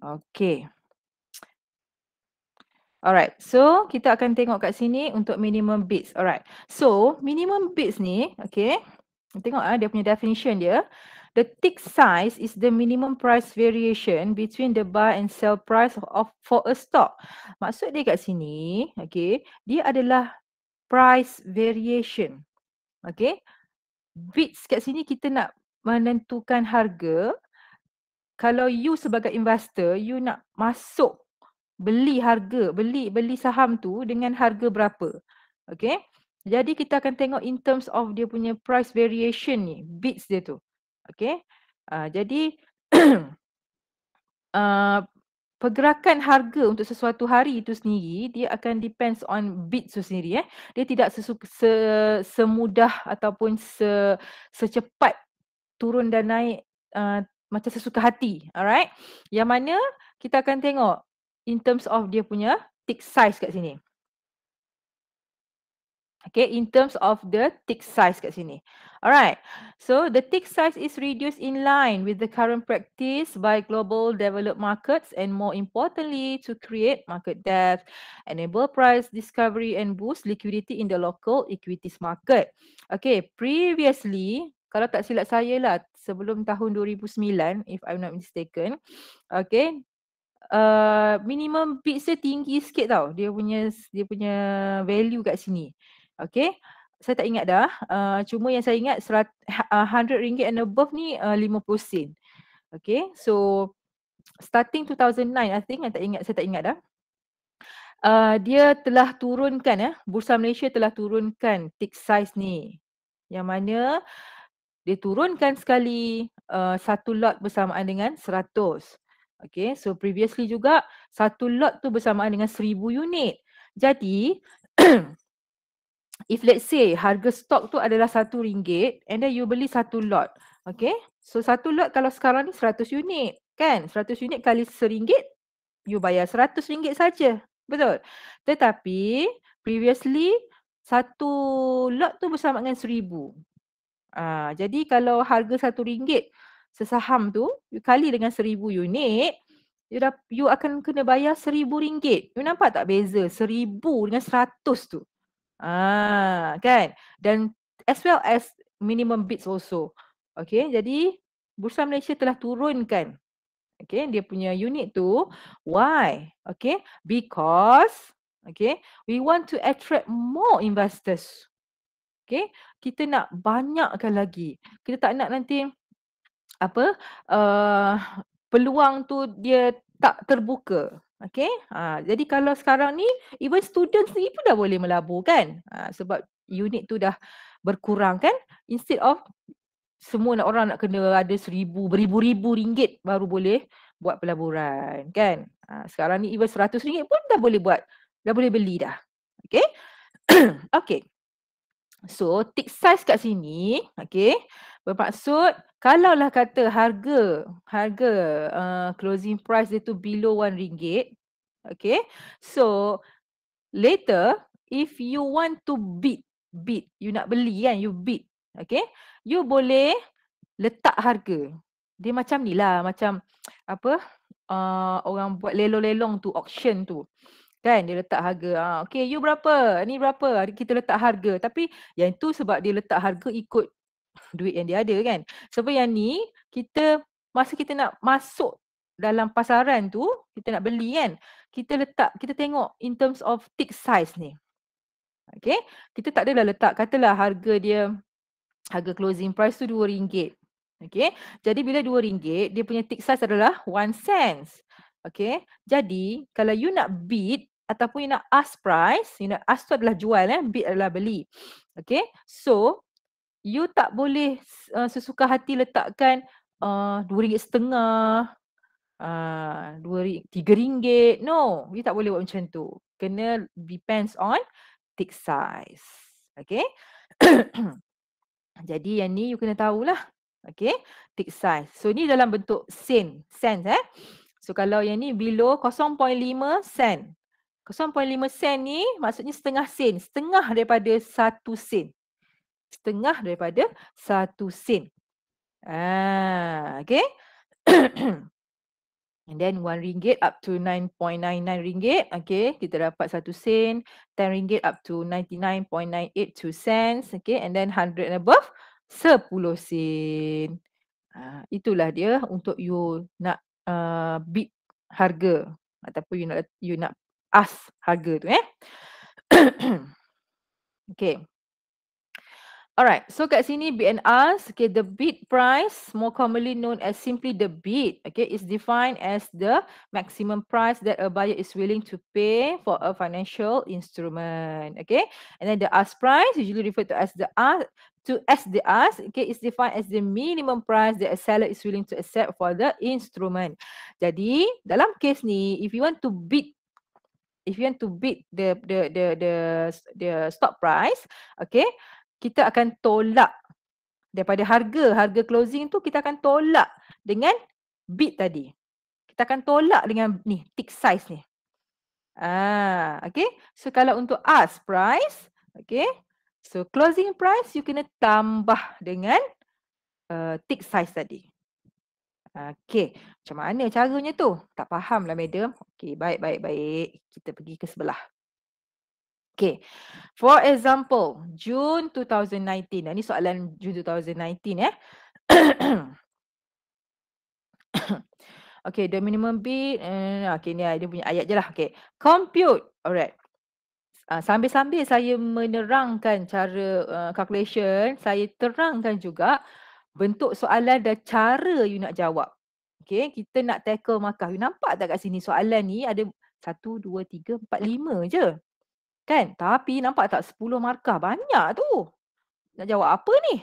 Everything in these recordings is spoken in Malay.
Okay. Alright, so kita akan tengok kat sini untuk minimum bits. Alright, so minimum bits ni, okay. Tengok ah, dia punya definition dia. The tick size is the minimum price variation between the buy and sell price of for a stock. Maksud dia kat sini, okay, dia adalah price variation. Okay, bits kat sini kita nak menentukan harga kalau you sebagai investor you nak masuk beli harga beli beli saham tu dengan harga berapa okey jadi kita akan tengok in terms of dia punya price variation ni bids dia tu okey uh, ah, jadi uh, pergerakan harga untuk sesuatu hari itu sendiri dia akan depends on bid tu sendiri eh dia tidak sesu- se- semudah ataupun se- secepat turun dan naik uh, macam sesuka hati. Alright. Yang mana kita akan tengok in terms of dia punya tick size kat sini. Okay, in terms of the tick size kat sini. Alright, so the tick size is reduced in line with the current practice by global developed markets and more importantly to create market depth, enable price discovery and boost liquidity in the local equities market. Okay, previously, kalau tak silap saya lah, sebelum tahun 2009 if I'm not mistaken. Okay. Uh, minimum bit saya tinggi sikit tau. Dia punya dia punya value kat sini. Okay. Saya tak ingat dah. Uh, cuma yang saya ingat RM100 ha, uh, and above ni uh, 50 sen. Okay. So starting 2009 I think. Saya tak ingat, saya tak ingat dah. Uh, dia telah turunkan ya. Eh, Bursa Malaysia telah turunkan tick size ni. Yang mana uh, dia turunkan sekali uh, satu lot bersamaan dengan seratus, Okay, so previously juga satu lot tu bersamaan dengan seribu unit. Jadi, if let's say harga stok tu adalah satu ringgit and then you beli satu lot. Okay, so satu lot kalau sekarang ni seratus unit kan? Seratus unit kali seringgit, you bayar seratus ringgit saja. Betul? Tetapi previously satu lot tu bersamaan dengan 1000. Ah, jadi kalau harga satu ringgit sesaham tu you kali dengan seribu unit you, dah, you akan kena bayar seribu ringgit. You nampak tak beza seribu dengan seratus tu? Ah, kan? Dan as well as minimum bids also. Okay, jadi Bursa Malaysia telah turunkan okay, dia punya unit tu. Why? Okay, because okay, we want to attract more investors okay, kita nak banyakkan lagi. Kita tak nak nanti apa uh, peluang tu dia tak terbuka. Okay, ha, jadi kalau sekarang ni even student sendiri pun dah boleh melabur kan ha, sebab unit tu dah berkurang kan instead of semua nak orang nak kena ada seribu, beribu-ribu ringgit baru boleh buat pelaburan kan. Ha, sekarang ni even seratus ringgit pun dah boleh buat, dah boleh beli dah. Okay. okay. So tick size kat sini, okay. Bermaksud kalaulah kata harga harga uh, closing price dia tu below one ringgit, okay. So later if you want to bid, bid, you nak beli kan, you bid, okay. You boleh letak harga. Dia macam ni lah, macam apa uh, orang buat lelong-lelong tu, auction tu. Kan dia letak harga. Ha, okay you berapa? Ni berapa? Kita letak harga. Tapi yang tu sebab dia letak harga ikut duit yang dia ada kan. Sebab yang ni kita masa kita nak masuk dalam pasaran tu kita nak beli kan. Kita letak, kita tengok in terms of tick size ni. Okay. Kita tak adalah letak katalah harga dia harga closing price tu dua ringgit, Okay. Jadi bila dua ringgit dia punya tick size adalah one cents, Okay. Jadi kalau you nak bid ataupun you nak ask price, you nak ask tu adalah jual eh, bid adalah beli. Okay, so you tak boleh uh, sesuka hati letakkan uh, RM2.5, uh, RM3, no, you tak boleh buat macam tu. Kena depends on tick size. Okay, jadi yang ni you kena tahulah. Okay, tick size. So ni dalam bentuk sen, sen, eh. So kalau yang ni below 0.5 sen 0.5 sen ni maksudnya setengah sen. Setengah daripada satu sen. Setengah daripada satu sen. Ah, okay. And then one ringgit up to nine nine point nine ringgit. Okay, kita dapat satu sen. Ten ringgit up to ninety nine nine point eight two cents. Okay, and then hundred and above, sepuluh sen. Ah, itulah dia untuk you nak uh, bid harga ataupun you nak you nak as harga tu eh. okay. Alright, so kat sini bid and ask, okay, the bid price, more commonly known as simply the bid, okay, is defined as the maximum price that a buyer is willing to pay for a financial instrument, okay, and then the ask price, usually referred to as the ask, to ask the ask, okay, is defined as the minimum price that a seller is willing to accept for the instrument. Jadi, dalam case ni, if you want to bid if you want to beat the the the the the stop price okay kita akan tolak daripada harga harga closing tu kita akan tolak dengan bid tadi kita akan tolak dengan ni tick size ni ah okay so kalau untuk ask price okay so closing price you kena tambah dengan uh, tick size tadi Okey, macam mana caranya tu? Tak faham lah madam. Okey, baik, baik, baik. Kita pergi ke sebelah. Okay, for example, June 2019. Nah, ini soalan June 2019 eh. okay, the minimum bid. Uh, eh, okay, ni ada punya ayat je lah. Okay, compute. Alright. Ah, sambil-sambil uh, saya menerangkan cara uh, calculation, saya terangkan juga bentuk soalan dan cara you nak jawab. Okay, kita nak tackle markah. You nampak tak kat sini soalan ni ada satu, dua, tiga, empat, lima je. Kan? Tapi nampak tak sepuluh markah banyak tu. Nak jawab apa ni?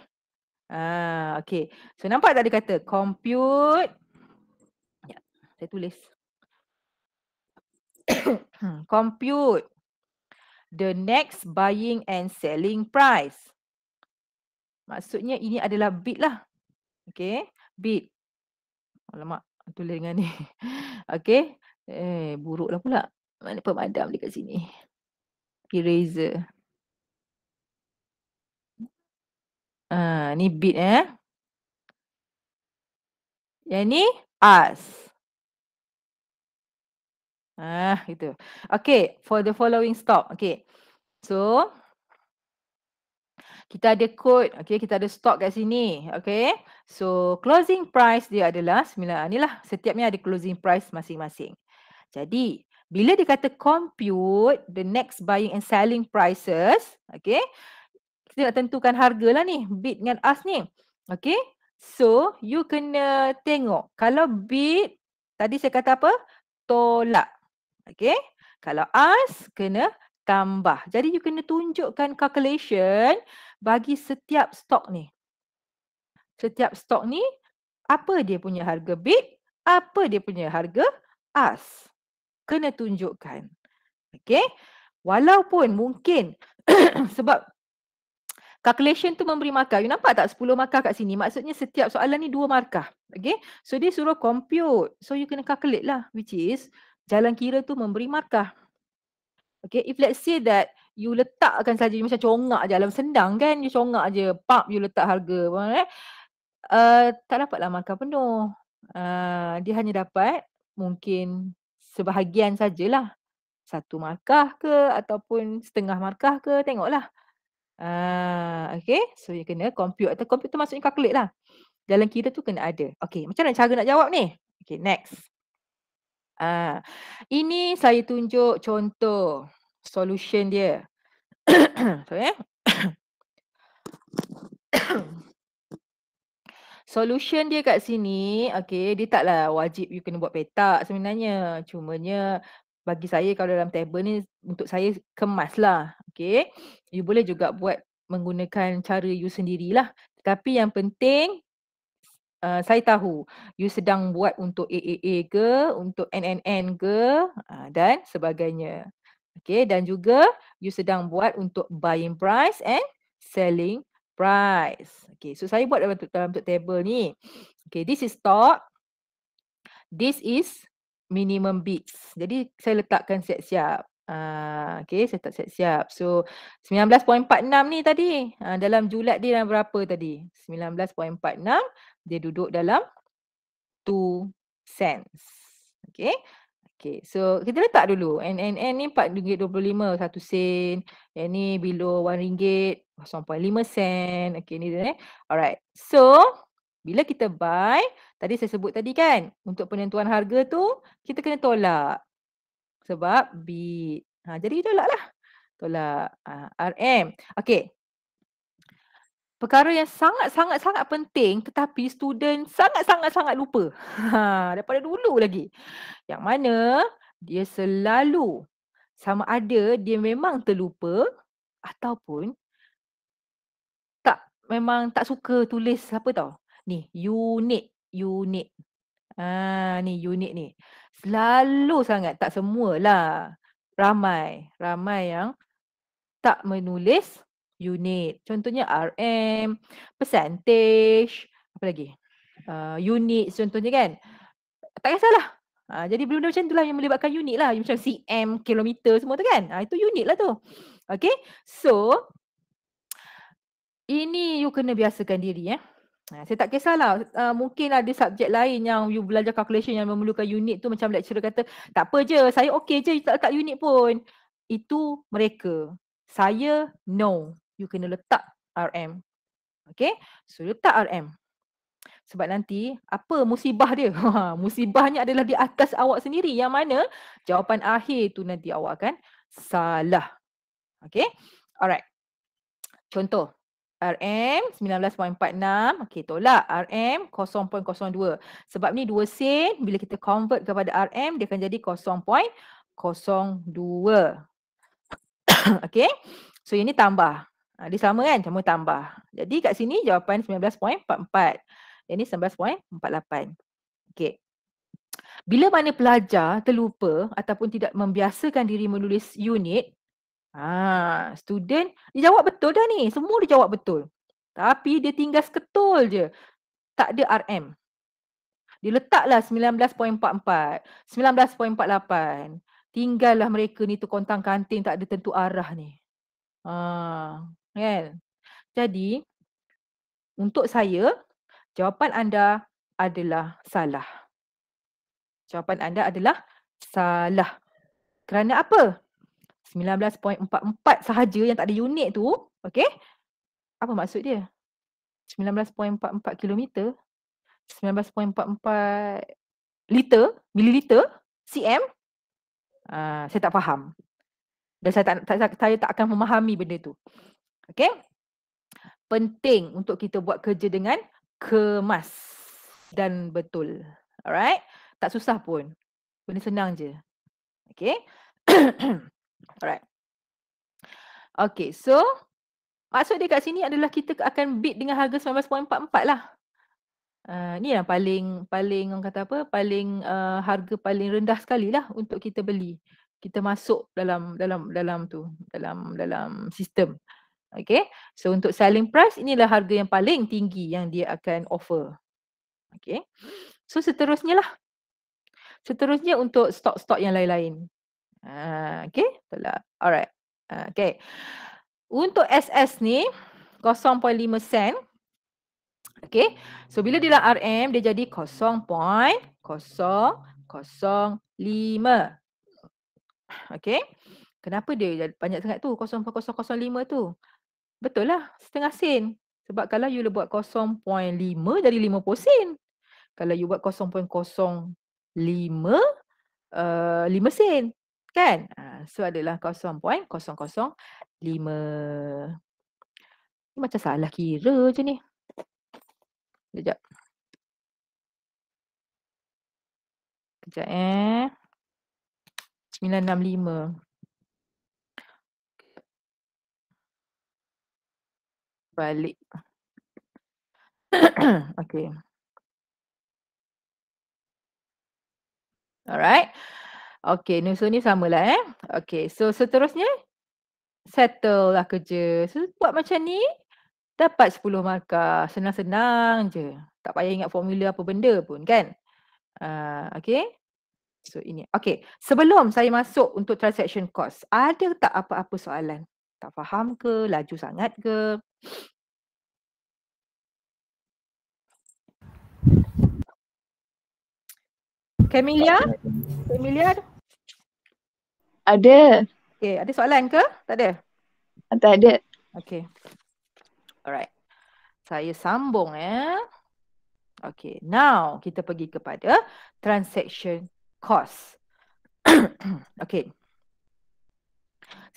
Ah, okay. So nampak tak dia kata compute. Ya, saya tulis. compute the next buying and selling price. Maksudnya ini adalah bit lah. Okay. Bit. Alamak. Tulis dengan ni. Okay. Eh, buruk lah pula. Mana pemadam dekat sini. Eraser. Ah, ni bit eh. Yang ni as. Ah, itu. Okay. For the following stop. Okay. So, kita ada code, okay, kita ada stock kat sini, okay. So closing price dia adalah, inilah setiapnya ada closing price masing-masing. Jadi, bila dia kata compute the next buying and selling prices, okay, kita nak tentukan harga lah ni, bid dengan ask ni, okay. So, you kena tengok, kalau bid, tadi saya kata apa? Tolak, okay. Kalau ask, kena tambah. Jadi, you kena tunjukkan calculation, bagi setiap stok ni. Setiap stok ni, apa dia punya harga bid, apa dia punya harga as. Kena tunjukkan. Okay. Walaupun mungkin sebab calculation tu memberi markah. You nampak tak 10 markah kat sini? Maksudnya setiap soalan ni 2 markah. Okay. So dia suruh compute. So you kena calculate lah which is jalan kira tu memberi markah. Okay. If let's say that you letakkan saja macam congak je dalam sendang kan you congak je pap you letak harga pun eh uh, tak dapatlah markah penuh uh, dia hanya dapat mungkin sebahagian sajalah satu markah ke ataupun setengah markah ke tengoklah uh, okay so you kena compute atau computer maksudnya calculate lah jalan kita tu kena ada okay macam mana cara nak jawab ni okay next Uh, ini saya tunjuk contoh solution dia. so Sorry. Eh. solution dia kat sini, okay, dia taklah wajib you kena buat petak sebenarnya. Cumanya bagi saya kalau dalam table ni untuk saya kemas lah. Okay. You boleh juga buat menggunakan cara you sendirilah. Tapi yang penting Uh, saya tahu you sedang buat untuk AAA ke, untuk NNN ke uh, dan sebagainya. Okay, dan juga you sedang buat untuk buying price and selling price. Okay, so saya buat dalam, dalam table ni. Okay, this is stock. This is minimum bids. Jadi saya letakkan siap-siap. Uh, ah, okay, saya letak siap-siap. So 19.46 ni tadi uh, dalam julat dia berapa tadi? 19.46 dia duduk dalam 2 cents. Okay, Okay, so kita letak dulu. NNN ni puluh lima satu sen. Yang ni below RM1, lima sen. Okay, ni dia eh. Alright, so bila kita buy, tadi saya sebut tadi kan, untuk penentuan harga tu, kita kena tolak. Sebab bid. Ha, jadi tolaklah, Tolak uh, ah, RM. Okay, perkara yang sangat-sangat-sangat penting tetapi student sangat-sangat-sangat lupa. Ha, daripada dulu lagi. Yang mana dia selalu sama ada dia memang terlupa ataupun tak memang tak suka tulis apa tau. Ni unit, unit. Ha, ni unit ni. Selalu sangat tak semualah. Ramai, ramai yang tak menulis unit. Contohnya RM, percentage, apa lagi? Uh, unit contohnya kan. Tak kisahlah. Uh, jadi benda-benda macam itulah yang melibatkan unit lah. Macam CM, kilometer semua tu kan. Uh, itu unit lah tu. Okay. So, ini you kena biasakan diri ya. Eh? Ah, saya tak kisahlah. Uh, mungkin ada subjek lain yang you belajar calculation yang memerlukan unit tu macam lecturer kata, tak apa je, saya okay je tak letak unit pun. Itu mereka. Saya no you kena letak RM. Okay, so letak RM. Sebab nanti apa musibah dia? Ha, musibahnya adalah di atas awak sendiri. Yang mana jawapan akhir tu nanti awak akan salah. Okay, alright. Contoh. RM 19.46, Okay, tolak RM 0.02. Sebab ni 2 sen, bila kita convert kepada RM, dia akan jadi 0.02. Okay? so ini tambah. Ha, dia sama kan? Cuma tambah. Jadi kat sini jawapan 19.44. Yang ni 19.48. Okey. Bila mana pelajar terlupa ataupun tidak membiasakan diri menulis unit, ha, student dia jawab betul dah ni. Semua dia jawab betul. Tapi dia tinggal seketul je. Tak ada RM. Dia letaklah 19.44, 19.48. Tinggallah mereka ni tu kontang kanting tak ada tentu arah ni. Ha, Yeah, kan? Jadi untuk saya jawapan anda adalah salah. Jawapan anda adalah salah. Kerana apa? 19.44 sahaja yang tak ada unit tu, okay? Apa maksud dia? 19.44 kilometer, 19.44 liter, mililiter, cm. Uh, saya tak faham. Dan saya tak, tak, saya tak akan memahami benda tu. Okay. Penting untuk kita buat kerja dengan kemas dan betul. Alright. Tak susah pun. Benda senang je. Okay. Alright. Okay. So, maksud dia kat sini adalah kita akan bid dengan harga 19.44 lah. Uh, ni yang lah paling, paling orang kata apa, paling uh, harga paling rendah sekali lah untuk kita beli. Kita masuk dalam dalam dalam tu dalam dalam sistem. Okay. So untuk selling price inilah harga yang paling tinggi yang dia akan offer. Okay. So seterusnya lah. Seterusnya untuk stok-stok yang lain-lain. Ah, okay. Tolak. Alright. Ah, okay. Untuk SS ni 0.5 sen. Okay. So bila dia lah RM dia jadi 0.005. Okay. Kenapa dia banyak sangat tu 0.005 tu? Betul lah setengah sen. Sebab kalau you buat 0.5 dari 50 sen. Kalau you buat 0.05 uh, 5 sen. Kan? Ha, so adalah 0.005. macam salah kira je ni. Sekejap. Sekejap eh. 965. balik. okay. Alright. Okay, so ni samalah eh. Okay, so seterusnya. Settle lah kerja. So, buat macam ni. Dapat 10 markah. Senang-senang je. Tak payah ingat formula apa benda pun kan. Uh, okay. So ini. Okay. Sebelum saya masuk untuk transaction cost. Ada tak apa-apa soalan? tak faham ke, laju sangat ke. Camilia? Camilia? Ada. Okay, ada soalan ke? Tak ada? Ah, tak ada. Okay. Alright. Saya sambung ya. Eh. Okay, now kita pergi kepada transaction cost. okay,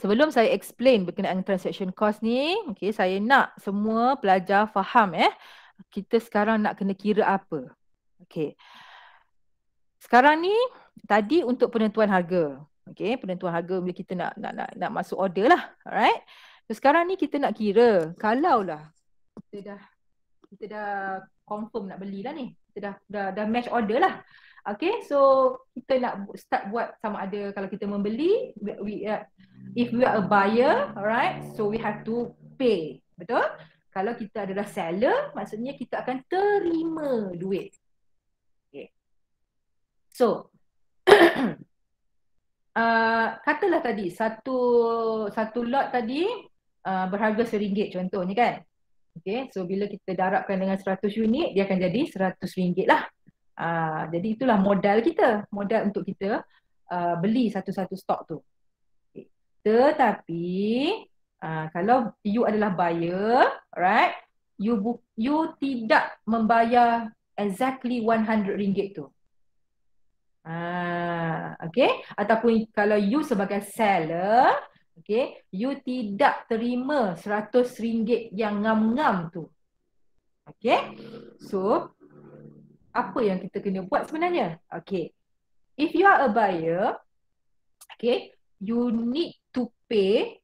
Sebelum saya explain berkenaan transaction cost ni, okay, saya nak semua pelajar faham eh. Kita sekarang nak kena kira apa. Okay. Sekarang ni, tadi untuk penentuan harga. Okay, penentuan harga bila kita nak, nak, nak, nak masuk order lah. Alright. So, sekarang ni kita nak kira, kalaulah kita dah kita dah confirm nak beli lah ni. Kita dah, dah, dah match order lah. Okay, so kita nak start buat sama ada kalau kita membeli, we, we uh, if we are a buyer, alright, so we have to pay, betul? Kalau kita adalah seller, maksudnya kita akan terima duit. Okay. So, uh, katalah tadi satu satu lot tadi uh, berharga seringgit contohnya kan. Okay, so bila kita darabkan dengan seratus unit, dia akan jadi seratus ringgit lah. Uh, jadi itulah modal kita, modal untuk kita uh, beli satu-satu stok tu. Okay. Tetapi uh, kalau you adalah buyer, right? You bu- you tidak membayar exactly 100 ringgit tu. Uh, okay? Ataupun kalau you sebagai seller, okay? You tidak terima 100 ringgit yang ngam-ngam tu. Okay? So, apa yang kita kena buat sebenarnya? Okay. If you are a buyer, okay, you need to pay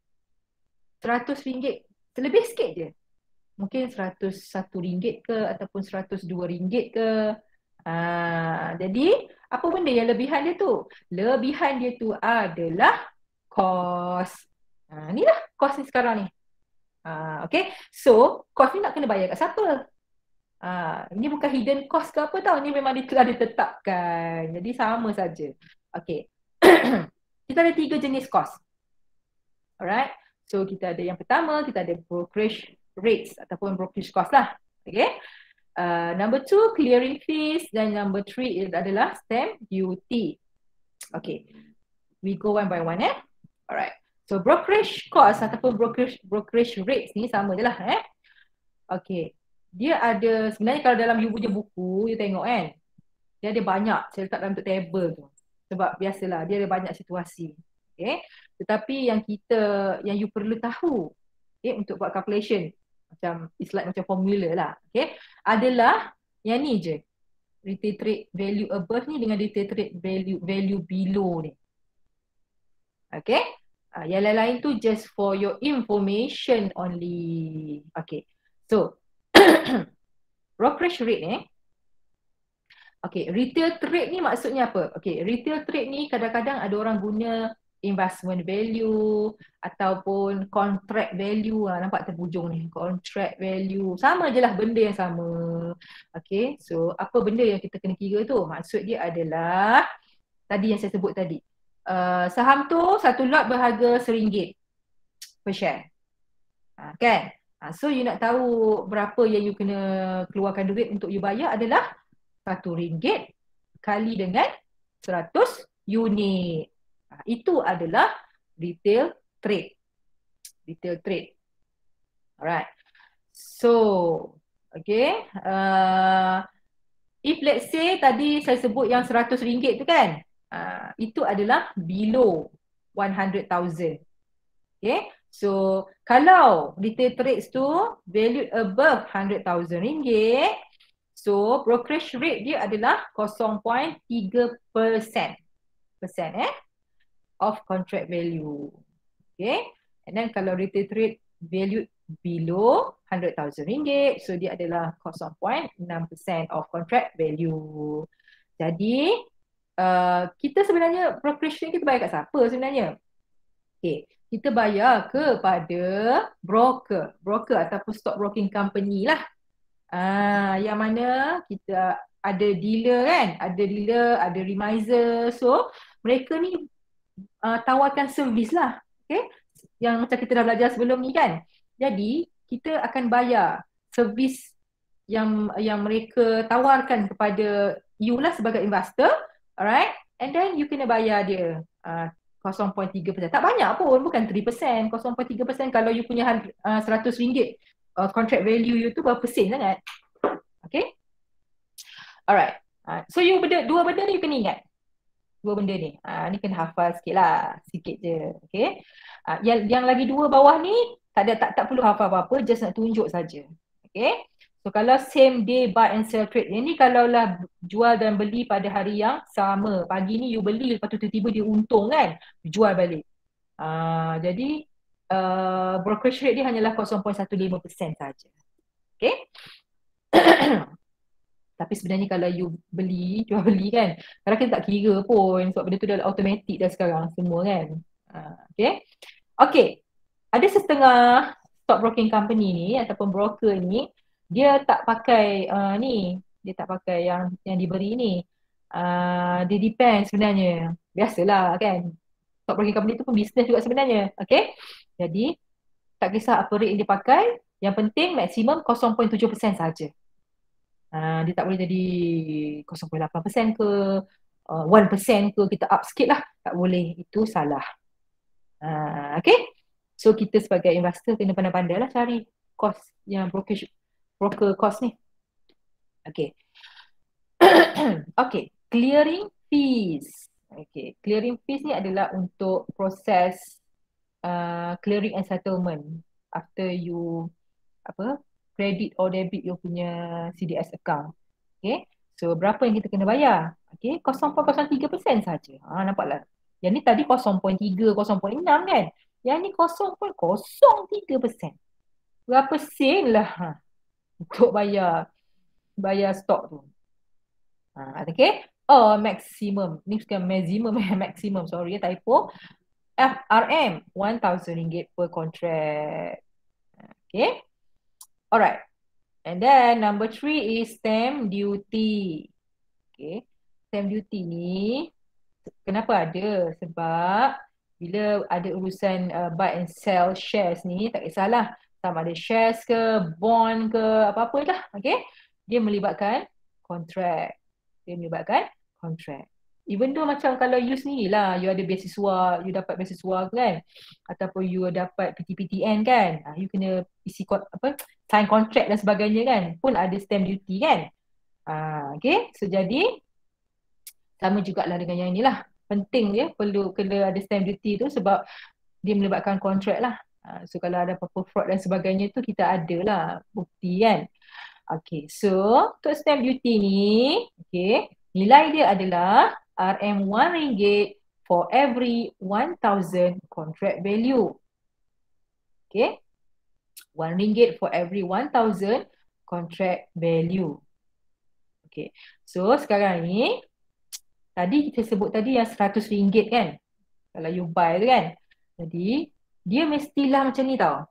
RM100 terlebih sikit je. Mungkin RM101 ke ataupun RM102 ke. Uh, jadi, apa benda yang lebihan dia tu? Lebihan dia tu adalah kos. Uh, lah kos ni sekarang ni. Uh, okay, so cost ni nak kena bayar kat siapa? Ha, ini bukan hidden cost ke apa tau. Ini memang telah ditetapkan. Jadi sama saja. Okay. kita ada tiga jenis cost. Alright. So kita ada yang pertama, kita ada brokerage rates ataupun brokerage cost lah. Okay. Uh, ah, number two, clearing fees. Dan number three adalah stamp duty. Okay. We go one by one eh. Alright. So brokerage cost ataupun brokerage brokerage rates ni sama je lah eh. Okay dia ada sebenarnya kalau dalam you punya buku you tengok kan dia ada banyak saya letak dalam table tu sebab biasalah dia ada banyak situasi Okay, tetapi yang kita yang you perlu tahu okey untuk buat calculation macam it's like macam formula lah Okay, adalah yang ni je retail value above ni dengan retail value value below ni Okay, ah, yang lain-lain tu just for your information only Okay, so raw crash rate ni Okay, retail trade ni maksudnya apa? Okay, retail trade ni kadang-kadang ada orang guna investment value ataupun contract value lah. Nampak terbujung ni. Contract value. Sama je lah benda yang sama. Okay, so apa benda yang kita kena kira tu? Maksud dia adalah tadi yang saya sebut tadi. Uh, saham tu satu lot berharga seringgit. 1 per share. Okay, ah, Ha, so you nak tahu berapa yang you kena keluarkan duit untuk you bayar adalah satu ringgit kali dengan seratus unit. Ha, itu adalah retail trade. Retail trade. Alright. So, okay. Uh, if let's say tadi saya sebut yang seratus ringgit tu kan. Uh, itu adalah below one hundred 100,000. Okay. So kalau retail trades tu valued above 100,000 ringgit, so brokerage rate dia adalah 0.3% persen eh of contract value. Okay. And then kalau retail trade valued below 100,000 ringgit, so dia adalah 0.6% of contract value. Jadi uh, kita sebenarnya brokerage ni kita bayar kat siapa sebenarnya? Okay kita bayar kepada broker, broker ataupun stock broking company lah. Ah, yang mana kita ada dealer kan, ada dealer, ada remiser. So, mereka ni uh, tawarkan servis lah. Okay? Yang macam kita dah belajar sebelum ni kan. Jadi, kita akan bayar servis yang yang mereka tawarkan kepada you lah sebagai investor. Alright? And then you kena bayar dia. Uh, 0.3%. Tak banyak pun, bukan 3%. 0.3% kalau you punya RM100 uh, uh, contract value you tu berapa sen sangat. Okay? Alright. Uh, so you benda, dua benda ni you kena ingat. Dua benda ni. Uh, ni kena hafal sikit lah. Sikit je. Okay? Uh, yang, yang lagi dua bawah ni, tak ada tak, tak perlu hafal apa-apa. Just nak tunjuk saja. Okay? So kalau same day buy and sell trade, ini kalaulah jual dan beli pada hari yang sama. Pagi ni you beli lepas tu tiba-tiba dia untung kan, jual balik. Uh, jadi uh, brokerage rate dia hanyalah 0.15% saja. Okay. Tapi sebenarnya kalau you beli, jual beli kan, kadang kita tak kira pun sebab benda tu dah automatic dah sekarang semua kan. Uh, okay. Okay. Ada setengah top broking company ni ataupun broker ni dia tak pakai uh, ni dia tak pakai yang yang diberi ni uh, dia depend sebenarnya biasalah kan top broking company tu pun bisnes juga sebenarnya okay jadi tak kisah apa rate dia pakai yang penting maksimum 0.7% saja. Uh, dia tak boleh jadi 0.8% ke uh, 1% ke kita up sikit lah tak boleh itu salah uh, okay so kita sebagai investor kena pandai-pandai lah cari kos yang brokerage broker cost ni. Okay. okay. Clearing fees. Okay. Clearing fees ni adalah untuk proses uh, clearing and settlement after you apa credit or debit you punya CDS account. Okay. So berapa yang kita kena bayar? Okay. 0.03% saja. Ha, nampaklah. Yang ni tadi 0.3, 0.6 kan? Yang ni 0.03%. Berapa sen lah? Ha untuk bayar bayar stok tu. Ah, okay. Or maximum. Ni bukan maximum, maximum. Sorry, ya, typo. FRM, RM1,000 per contract. Ha, okay. Alright. And then number three is stamp duty. Okay. Stamp duty ni kenapa ada? Sebab bila ada urusan uh, buy and sell shares ni, tak kisahlah sama ada shares ke, bond ke, apa-apa lah. Okay? Dia melibatkan kontrak. Dia melibatkan kontrak. Even though macam kalau you sendiri lah, you ada beasiswa, you dapat beasiswa kan? Ataupun you dapat PTPTN kan? Ah, you kena isi kot apa, sign contract dan sebagainya kan? Pun ada stamp duty kan? Uh, okay, so jadi sama jugalah dengan yang inilah. Penting ya perlu kena ada stamp duty tu sebab dia melibatkan kontrak lah. Ah, so kalau ada apa-apa fraud dan sebagainya tu kita ada lah bukti kan. Okay so untuk stamp duty ni okay, nilai dia adalah RM1 for every 1000 contract value. Okay. RM1 for every 1000 contract value. Okay. So sekarang ni tadi kita sebut tadi yang RM100 kan. Kalau you buy tu kan. Jadi dia mestilah macam ni tau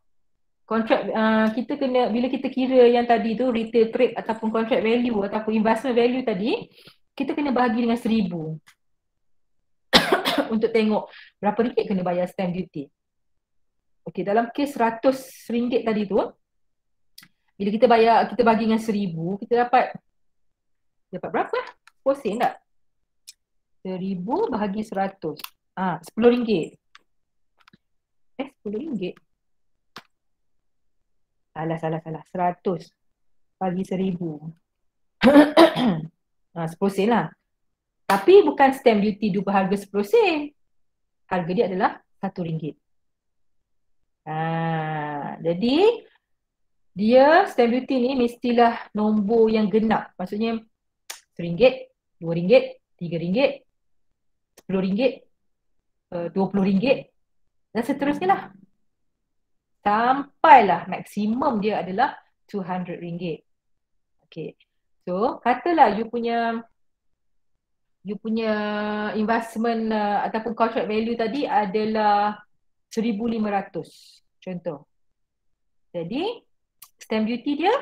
Contract uh, kita kena bila kita kira yang tadi tu retail trade ataupun contract value ataupun investment value tadi kita kena bahagi dengan seribu untuk tengok berapa ringgit kena bayar stamp duty Okey dalam kes seratus ringgit tadi tu bila kita bayar kita bagi dengan seribu kita dapat dapat berapa? Posin tak? Seribu bahagi seratus. Ah, sepuluh ringgit. Eh, RM10. Salah, salah, salah. seratus 100 bagi RM1,000. ha, ah, lah. Tapi bukan stamp duty dua harga sepuluh sen Harga dia adalah satu ringgit Ha, jadi, dia stamp duty ni mestilah nombor yang genap. Maksudnya rm dua ringgit tiga ringgit sepuluh ringgit eh, dua puluh ringgit dan seterusnya lah. Sampailah maksimum dia adalah RM200. Okay. So, katalah you punya you punya investment uh, ataupun contract value tadi adalah RM1,500 contoh. Jadi, stamp duty dia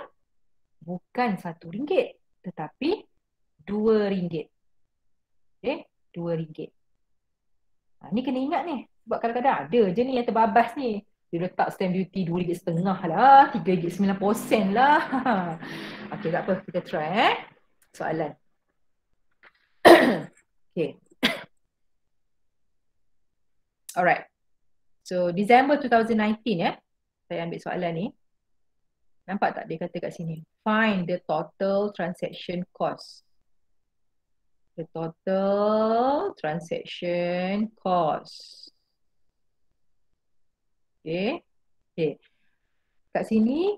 bukan RM1 tetapi RM2. Okay, RM2. Ini ha, ni kena ingat ni. Sebab kadang-kadang ada je ni yang terbabas ni. Dia letak stamp duty RM2.5 lah, RM3.9 lah. okay, tak apa. Kita try eh. Soalan. okay. Alright. So, December 2019 eh. Saya ambil soalan ni. Nampak tak dia kata kat sini? Find the total transaction cost. The total transaction cost. Okay. Okay. Kat sini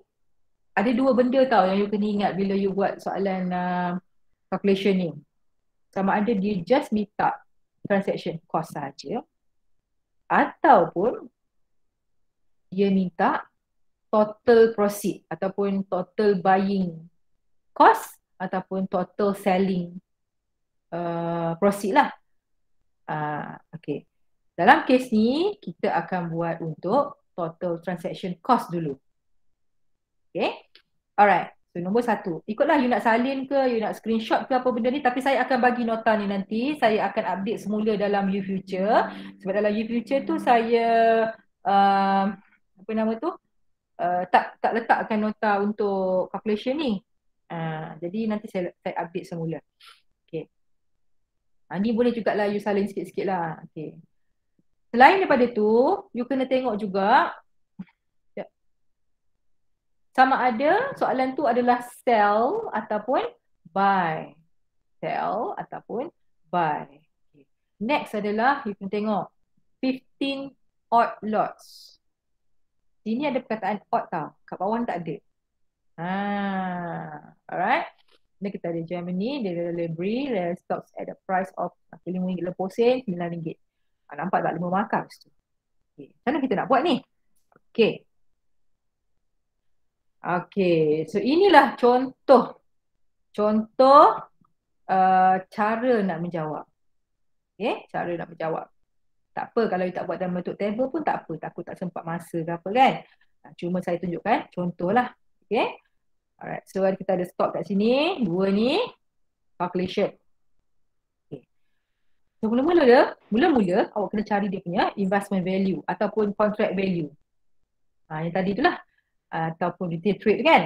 ada dua benda tau yang you kena ingat bila you buat soalan uh, calculation ni. Sama ada dia just minta transaction cost saja ataupun dia minta total proceed ataupun total buying cost ataupun total selling uh, proceed lah. Uh, okay. Dalam kes ni, kita akan buat untuk total transaction cost dulu. Okay. Alright. So, nombor satu. Ikutlah you nak salin ke, you nak screenshot ke apa benda ni. Tapi saya akan bagi nota ni nanti. Saya akan update semula dalam you future. Sebab dalam you future tu saya, uh, apa nama tu? Uh, tak tak letakkan nota untuk calculation ni. Uh, jadi nanti saya, saya update semula. Okay. Ha, ni boleh jugalah you salin sikit-sikit lah. Okay. Selain daripada tu, you kena tengok juga ya. sama ada soalan tu adalah sell ataupun buy. Sell ataupun buy. Next adalah you kena tengok 15 odd lots. Sini ada perkataan odd tau. Kat bawah tak ada. Ha. Alright. Ini kita ada Germany, dia ada library, dia stocks at the price of RM5 lepas sen, RM9. Ha, nampak tak lima markah tu? Okay. Macam mana kita nak buat ni? Okay. Okay, so inilah contoh. Contoh uh, cara nak menjawab. Okay, cara nak menjawab. Tak apa kalau you tak buat dalam bentuk table pun tak apa. Takut tak sempat masa ke apa kan. Cuma saya tunjukkan contohlah. Okay. Alright, so kita ada stop kat sini. Dua ni. Calculation. Sebelum-mula, so, mula-mula oh. awak kena cari dia punya investment value ataupun contract value. Ha, yang tadi itulah. Ataupun retail trade kan.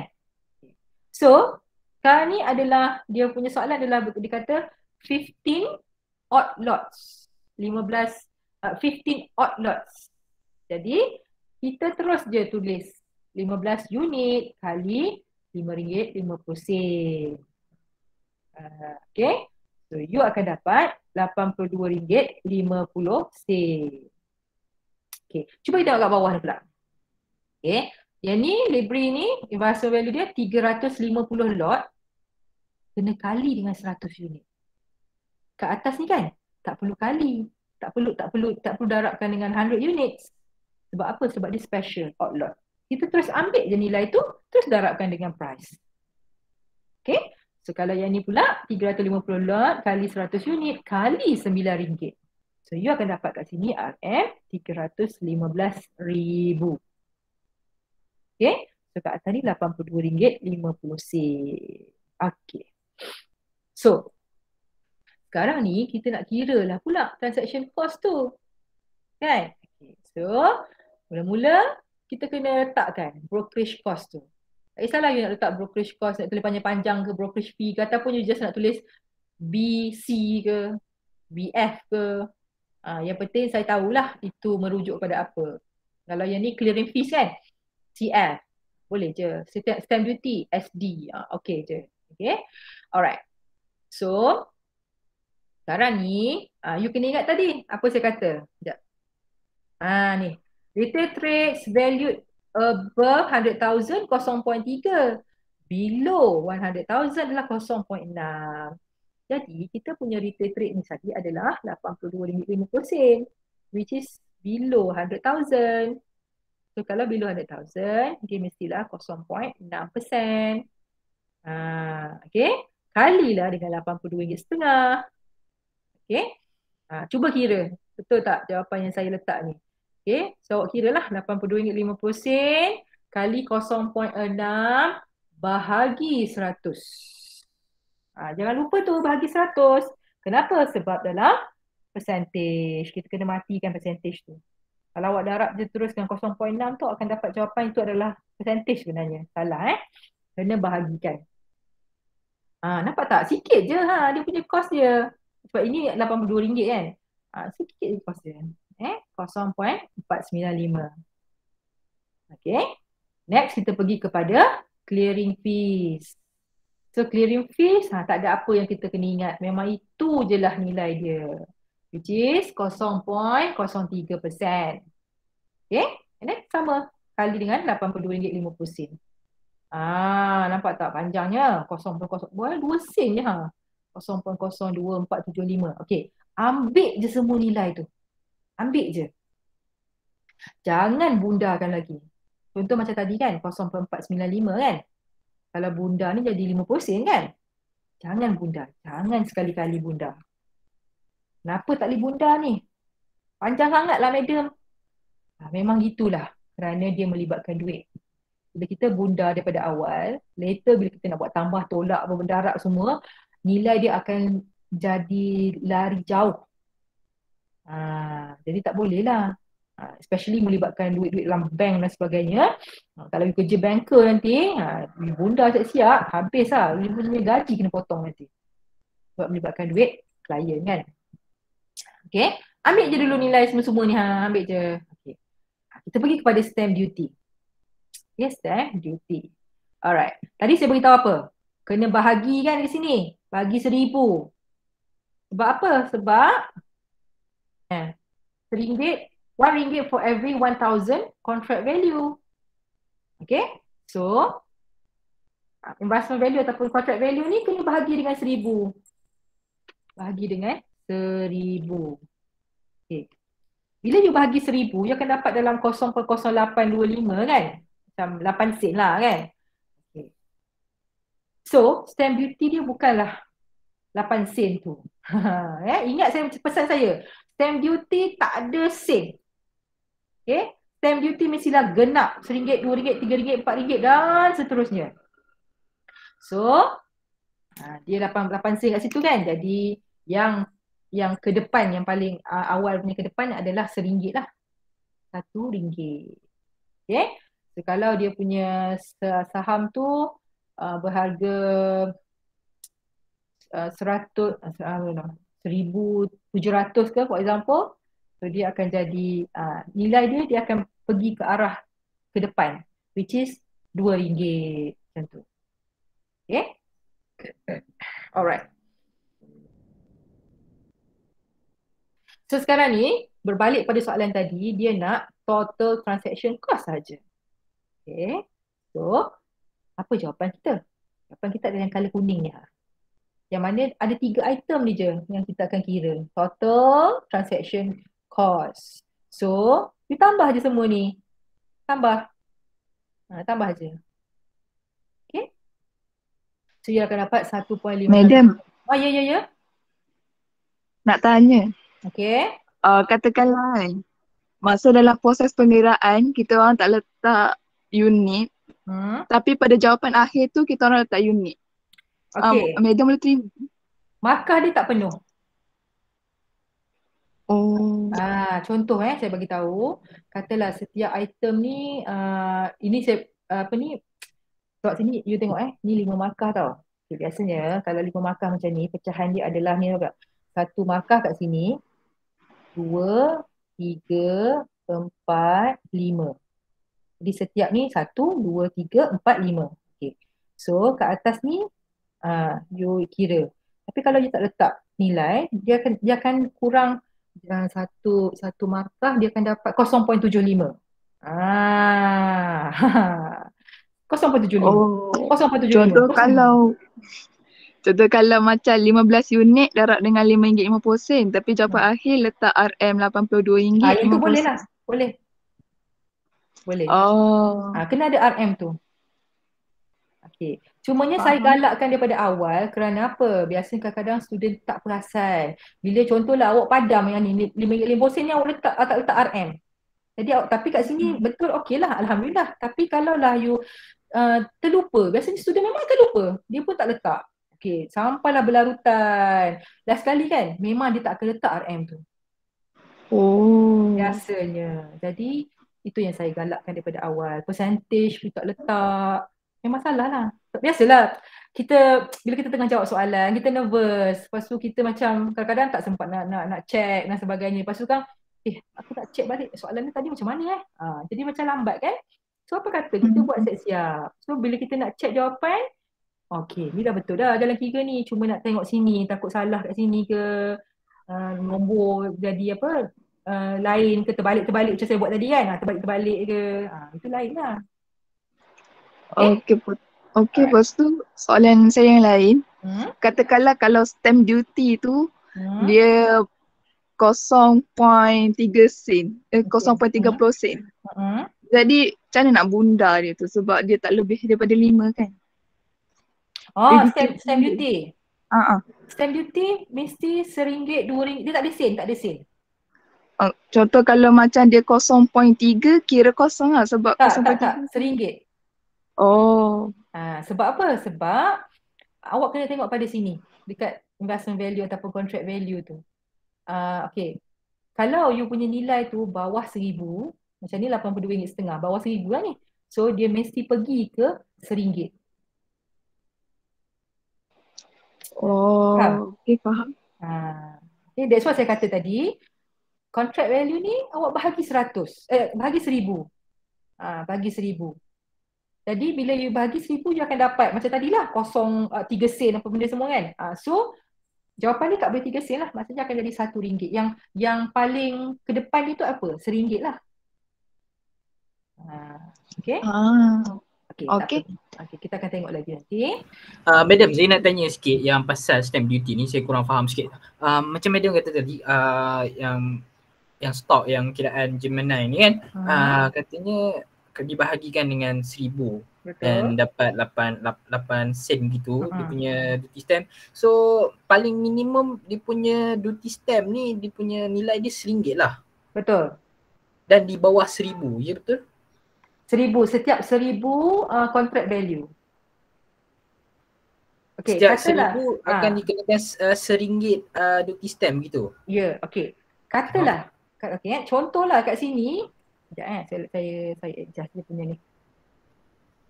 So, sekarang ni adalah dia punya soalan adalah dia kata 15 odd lots. 15, uh, 15 odd lots. Jadi, kita terus je tulis 15 unit kali RM5.50. Uh, okay. So, you akan dapat RM82.50. Okay. Cuba kita tengok kat bawah ni pula. Okay. Yang ni library ni bahasa value dia 350 lot kena kali dengan 100 unit. Kat atas ni kan tak perlu kali. Tak perlu tak perlu tak perlu darabkan dengan 100 units. Sebab apa? Sebab dia special odd lot. Kita terus ambil je nilai tu, terus darabkan dengan price. Okay? So kalau yang ni pula 350 lot kali 100 unit kali rm ringgit, So you akan dapat kat sini RM315,000. Okay. So kat atas ni RM82.50. Okay. So sekarang ni kita nak kira lah pula transaction cost tu. Kan? Okay. So mula-mula kita kena letakkan brokerage cost tu. Tak eh, kisahlah you nak letak brokerage cost, nak tulis panjang-panjang ke brokerage fee ke ataupun you just nak tulis B, C ke, B F ke. Ha, yang penting saya tahulah itu merujuk pada apa. Kalau yang ni clearing fees kan, CF. Boleh je. Stamp duty, SD. Ha, ah, okay je. Okay. Alright. So, sekarang ni, uh, you kena ingat tadi apa saya kata. Sekejap. Ah ha, ni. Retail trades valued above 100,000 0.3 below 100,000 adalah 0.6 jadi kita punya retail trade ni tadi adalah 82.5%, which is below 100,000 so kalau below 100,000 dia mestilah 0.6% ah kali lah dengan 82.50 setengah okey ah cuba kira betul tak jawapan yang saya letak ni Okay, so kira lah RM82.50 kali 0.6 bahagi 100. Ha, ah, jangan lupa tu bahagi 100. Kenapa? Sebab dalam percentage. Kita kena matikan percentage tu. Kalau awak darab je terus dengan 0.6 tu akan dapat jawapan itu adalah percentage sebenarnya. Salah eh. Kena bahagikan. Ha, nampak tak? Sikit je ha. Dia punya cost dia. Sebab ini RM82 kan. Ha, sikit je cost dia eh 0.495 okey next kita pergi kepada clearing fees so clearing fees ha tak ada apa yang kita kena ingat memang itu jelah nilai dia which is 0.03% okey and then sama kali dengan RM82.50 Ah, ha, nampak tak panjangnya? 0.0 boleh 2 sen je ha. 0.02475. okay ambil je semua nilai tu. Ambil je. Jangan bundarkan lagi. Contoh macam tadi kan, 0.495 kan. Kalau bunda ni jadi 50 sen kan. Jangan bunda. Jangan sekali-kali bunda. Kenapa tak boleh bunda ni? Panjang sangatlah madam. Ha, memang gitulah. Kerana dia melibatkan duit. Bila kita bunda daripada awal, later bila kita nak buat tambah, tolak, berbendarak semua, nilai dia akan jadi lari jauh Ha, jadi tak boleh lah. Ha, especially melibatkan duit-duit dalam bank dan sebagainya. Ha, kalau you kerja banker nanti, ha, you bunda tak siap, habis lah. You punya gaji kena potong nanti. Sebab melibatkan duit klien kan. Okay. Ambil je dulu nilai semua-semua ni. Ha. Ambil je. Okay. Kita pergi kepada stamp duty. Yes, stamp duty. Alright. Tadi saya beritahu apa? Kena bahagi kan di sini? Bagi seribu. Sebab apa? Sebab Eh, ringgit, one ringgit for every one thousand contract value. Okay, so uh, investment value ataupun contract value ni kena bahagi dengan seribu. Bahagi dengan seribu. Okay. Bila you bahagi seribu, you akan dapat dalam 0.0825 kan? Macam 8 sen lah kan? Okay. So, stamp duty dia bukanlah 8 sen tu. ya, ingat saya pesan saya stamp duty tak ada sale. Okay. Stamp duty mestilah genap. Seringgit, dua ringgit, tiga ringgit, empat ringgit dan seterusnya. So, ha, dia 88 sen kat situ kan. Jadi yang yang ke depan, yang paling awal punya ke depan adalah seringgit lah. Satu ringgit. Okay. So, kalau dia punya saham tu uh, berharga seratus, uh, 1700 ke for example so dia akan jadi uh, nilai dia dia akan pergi ke arah ke depan which is RM2 macam tu. Okay? Alright. So sekarang ni berbalik pada soalan tadi dia nak total transaction cost saja. Okay. So apa jawapan kita? Jawapan kita dengan color kuning ni. Ha? yang mana ada tiga item ni je yang kita akan kira total transaction cost so you tambah je semua ni tambah ha, tambah je okay so you akan dapat 1.5 madam oh ya ya ya nak tanya okay uh, katakanlah masa dalam proses pengiraan kita orang tak letak unit hmm? tapi pada jawapan akhir tu kita orang letak unit Ah, okay. Um, Madam boleh terima. Markah dia tak penuh. Oh. Ah, contoh eh saya bagi tahu, katalah setiap item ni uh, ini saya apa ni sebab sini you tengok eh ni lima markah tau. Okay, biasanya kalau lima markah macam ni pecahan dia adalah ni tau Satu markah kat sini. Dua, tiga, empat, lima. Jadi setiap ni satu, dua, tiga, empat, lima. Okay. So kat atas ni uh, you kira. Tapi kalau you tak letak nilai, dia akan dia akan kurang uh, satu satu markah dia akan dapat 0.75. Ah. 0.75. Oh, 0.75. Contoh 0.75. kalau Contoh kalau macam 15 unit darab dengan RM5.50 tapi jawapan hmm. akhir letak RM82. Ah, itu boleh lah. Boleh. Boleh. Oh. Ah, kena ada RM tu. Okay. Cumanya Faham. saya galakkan daripada awal kerana apa? Biasanya kadang-kadang student tak perasan. Bila contohlah awak padam yang ni, RM5 limposin ni awak letak, letak, letak RM. Jadi awak, tapi kat sini hmm. betul okey lah Alhamdulillah. Tapi kalau lah you uh, terlupa, biasanya student memang terlupa. Dia pun tak letak. Okay, sampailah berlarutan. dah sekali kan, memang dia tak akan letak RM tu. Oh. Biasanya. Jadi, itu yang saya galakkan daripada awal. Percentage pun tak letak memang salah lah. Biasalah kita bila kita tengah jawab soalan kita nervous. Lepas tu kita macam kadang-kadang tak sempat nak nak nak check dan sebagainya. Lepas tu kan eh aku tak check balik soalan ni tadi macam mana eh? Ha, jadi macam lambat kan? So apa kata kita hmm. buat set siap. So bila kita nak check jawapan Okay, ni dah betul dah jalan kira ni. Cuma nak tengok sini, takut salah kat sini ke uh, nombor jadi apa uh, lain ke terbalik-terbalik macam saya buat tadi kan. Ha, terbalik-terbalik ke. Uh, itu lain lah. Okey, eh? okey. bos tu soalan saya yang lain. Hmm? Katakanlah kalau stamp duty tu hmm? dia 0.3 sen. Eh, okay. 0.30 sen. Hmm? Jadi macam mana nak bundar dia tu sebab dia tak lebih daripada 5 kan? Oh, eh, stamp, stamp duty. Ha ah. Uh-huh. Stamp duty mesti seringgit, dua ringgit. Dia tak ada sen, tak ada sen. Uh, contoh kalau macam dia 0.3 kira kosong lah sebab tak, 0.3. Tak, tak, seringgit. Oh. Ha, sebab apa? Sebab awak kena tengok pada sini. Dekat investment value ataupun contract value tu. Uh, ah, okay. Kalau you punya nilai tu bawah seribu, macam ni lapan RM82 setengah, bawah seribu lah ni. So dia mesti pergi ke seringgit. Oh, faham? okay faham. Ha. Okay, eh, that's what saya kata tadi. Contract value ni awak bahagi seratus, eh bahagi seribu. Ha, bahagi seribu. Jadi bila you bagi seribu, 1000 you akan dapat macam tadilah kosong uh, tiga uh, sen apa benda semua kan. Uh, so jawapan ni tak boleh tiga sen lah. Maksudnya akan jadi satu ringgit. Yang yang paling ke depan ni tu apa? Seringgit lah. Uh, ah, okay. Uh, ah, okay. Okay. Okay. Kita akan tengok lagi nanti. Uh, Madam, saya nak tanya sikit yang pasal stamp duty ni. Saya kurang faham sikit. Uh, macam Madam kata tadi uh, yang yang stok yang kiraan Gemini ni kan. Hmm. Uh, katanya kami bahagikan dengan seribu dan dapat lapan lapan sen gitu uh-huh. dia punya duty stamp. So paling minimum dia punya duty stamp ni dia punya nilai dia seringgit lah. Betul. Dan di bawah seribu, ya betul? Seribu. Setiap seribu uh, contract value. Okay, Setiap katalah, seribu ha. akan dikenakan uh, seringgit uh, duty stamp gitu. Ya, yeah, okay. Katalah. Ha. Okay, eh. contohlah kat sini Sekejap eh, saya, saya, saya adjust dia punya ni.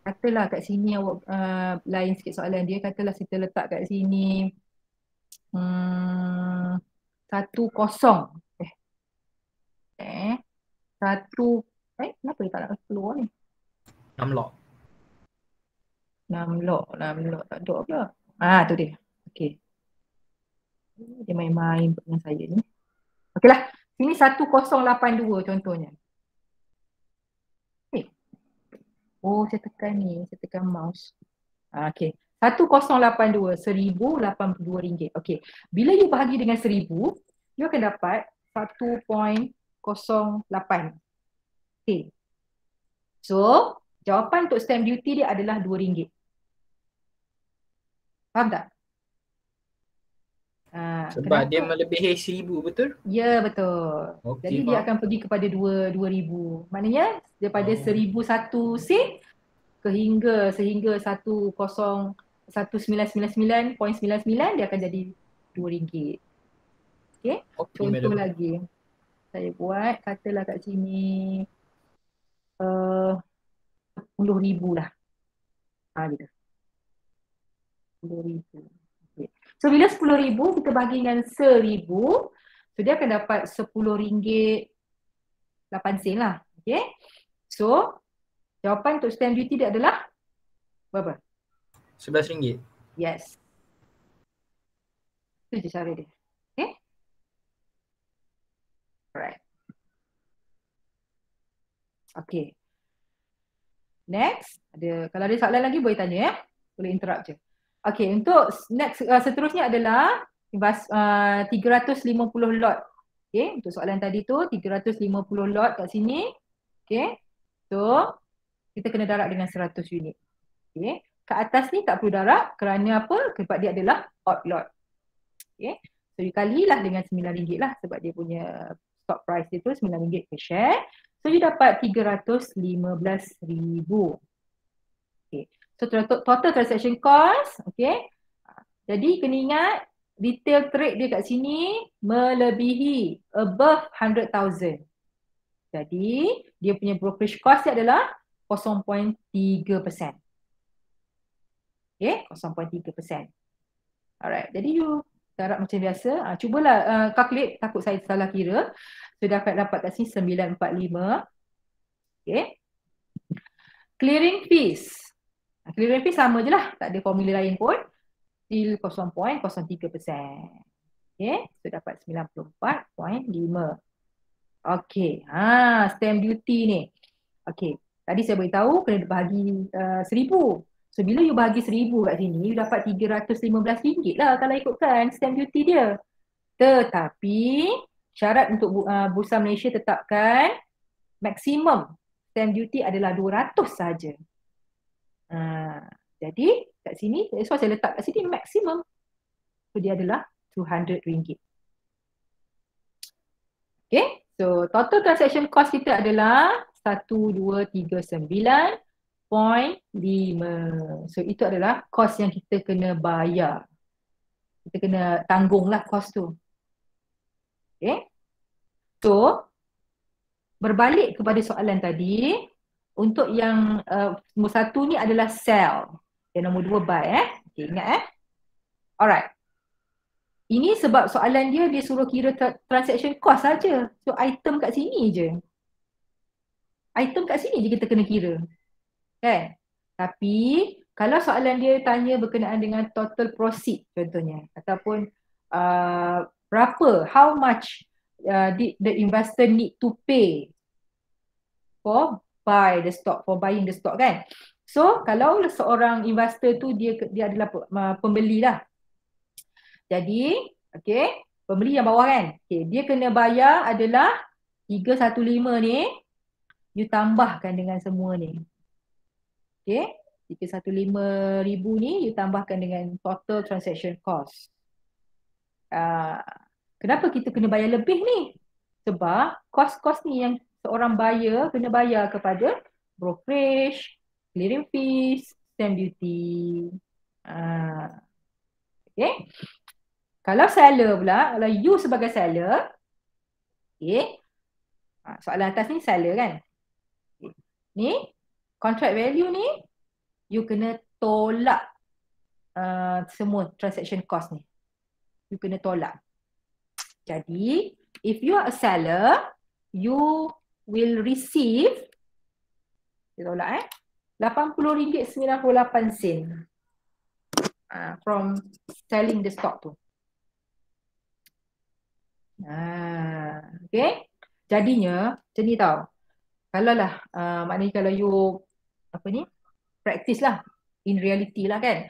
Katalah kat sini awak uh, lain sikit soalan dia, katalah kita letak kat sini hmm, satu hmm, kosong. Eh. eh, satu, eh kenapa dia tak nak keluar ni? Enam lock. Enam lock, enam lock tak ada pula. Ah, tu dia. Okay. Dia main-main dengan saya ni. Okeylah, sini 1082 contohnya. Oh, saya tekan ni. Saya tekan mouse. Ah, okay, satu kosong lapan Ha, okay. 1082, dua ringgit. Okay. Bila you bahagi dengan seribu, you akan dapat satu point kosong lapan. Okay. So, jawapan untuk stamp duty dia adalah dua ringgit. Faham tak? Ah, sebab kenapa? dia melebihi seribu betul? Ya betul. Okay, Jadi bah. dia akan pergi kepada dua dua ribu. Maknanya daripada oh. seribu satu sen sehingga sehingga satu kosong satu sembilan sembilan sembilan point sembilan sembilan dia akan jadi dua ringgit. Okay. okay Contoh madam. lagi. Saya buat katalah kat sini eh, sepuluh ribu lah. Ada. Ah, sepuluh ribu. So bila RM10,000 kita bagi dengan RM1,000 So dia akan dapat RM10.08 lah Okay So jawapan untuk stamp duty dia adalah Berapa? RM11 Yes Itu je cara dia Okay Alright Okay Next ada kalau ada soalan lagi boleh tanya ya. Boleh interrupt je. Okay, untuk next uh, seterusnya adalah bas, uh, 350 lot. Okay, untuk soalan tadi tu 350 lot kat sini. Okay, so kita kena darab dengan 100 unit. Okay, ke atas ni tak perlu darab kerana apa? Sebab dia adalah odd lot. Okay, so you lah dengan RM9 lah sebab dia punya stock price dia tu RM9 per share. So you dapat RM315,000. Okay, total transaction cost okay jadi kena ingat retail trade dia kat sini melebihi above 100,000 jadi dia punya brokerage cost dia adalah 0.3% okay 0.3% alright jadi you harap macam biasa uh, cubalah uh, calculate takut saya salah kira so dapat dapat kat sini 945 okay clearing fees Clearing fee sama je lah. Tak ada formula lain pun. Still 0.03%. Okay. So dapat 94.5. Okay. Ha, stamp duty ni. Okay. Tadi saya beritahu kena bahagi RM1,000. Uh, so bila you bahagi rm kat sini, you dapat RM315 lah kalau ikutkan stamp duty dia. Tetapi syarat untuk uh, Bursa Malaysia tetapkan maksimum stamp duty adalah 200 saja. Ha, jadi kat sini, eh, so saya letak kat sini maksimum. So dia adalah RM200. Okay, so total transaction cost kita adalah 1239.5. So itu adalah cost yang kita kena bayar. Kita kena tanggunglah cost tu. Okay, so berbalik kepada soalan tadi, untuk yang uh, nombor satu ni adalah sell. Yang nombor dua buy eh. Okay, ingat eh. Alright. Ini sebab soalan dia dia suruh kira tra- transaction cost saja. So item kat sini je. Item kat sini je kita kena kira. Kan? Tapi kalau soalan dia tanya berkenaan dengan total proceed contohnya ataupun uh, berapa how much uh, did the investor need to pay for buy the stock for buying the stock kan. So kalau seorang investor tu dia dia adalah pembeli lah. Jadi okay pembeli yang bawah kan. Okay, dia kena bayar adalah 315 ni you tambahkan dengan semua ni. Okay. lima ribu ni you tambahkan dengan total transaction cost. Uh, kenapa kita kena bayar lebih ni? Sebab cost cost ni yang seorang buyer kena bayar kepada brokerage, clearing fees, stamp duty. Uh, okay. Kalau seller pula, kalau you sebagai seller, okay. Ah, soalan atas ni seller kan? Ni, contract value ni, you kena tolak uh, semua transaction cost ni. You kena tolak. Jadi, if you are a seller, you will receive kita tolak eh RM80.98 uh, ah, from selling the stock tu. Ah, okay. Jadinya macam ni tau. Kalau lah, uh, maknanya kalau you apa ni, practice lah in reality lah kan.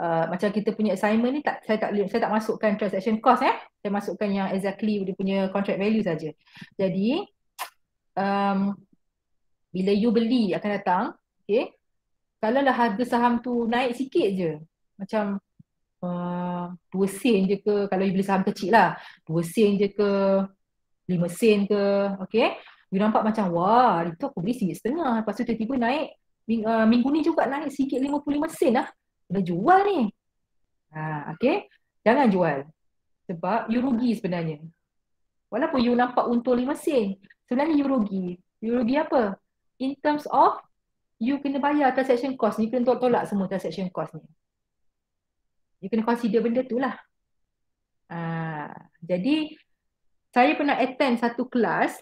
Uh, macam kita punya assignment ni tak saya tak saya tak masukkan transaction cost eh. Saya masukkan yang exactly dia punya contract value saja. Jadi um, bila you beli akan datang, okay, kalau lah harga saham tu naik sikit je, macam uh, 2 sen je ke, kalau you beli saham kecil lah, 2 sen je ke, 5 sen ke, okay, you nampak macam, wah, itu aku beli sikit setengah, lepas tu tiba-tiba naik, uh, minggu ni juga naik sikit 55 sen lah, kena jual ni. Ha, okay, jangan jual. Sebab you rugi sebenarnya. Walaupun you nampak untung 5 sen, Sebenarnya you rugi. You apa? In terms of you kena bayar transaction cost ni, you kena tolak-tolak semua transaction cost ni. You kena consider benda tu lah. Uh, jadi saya pernah attend satu kelas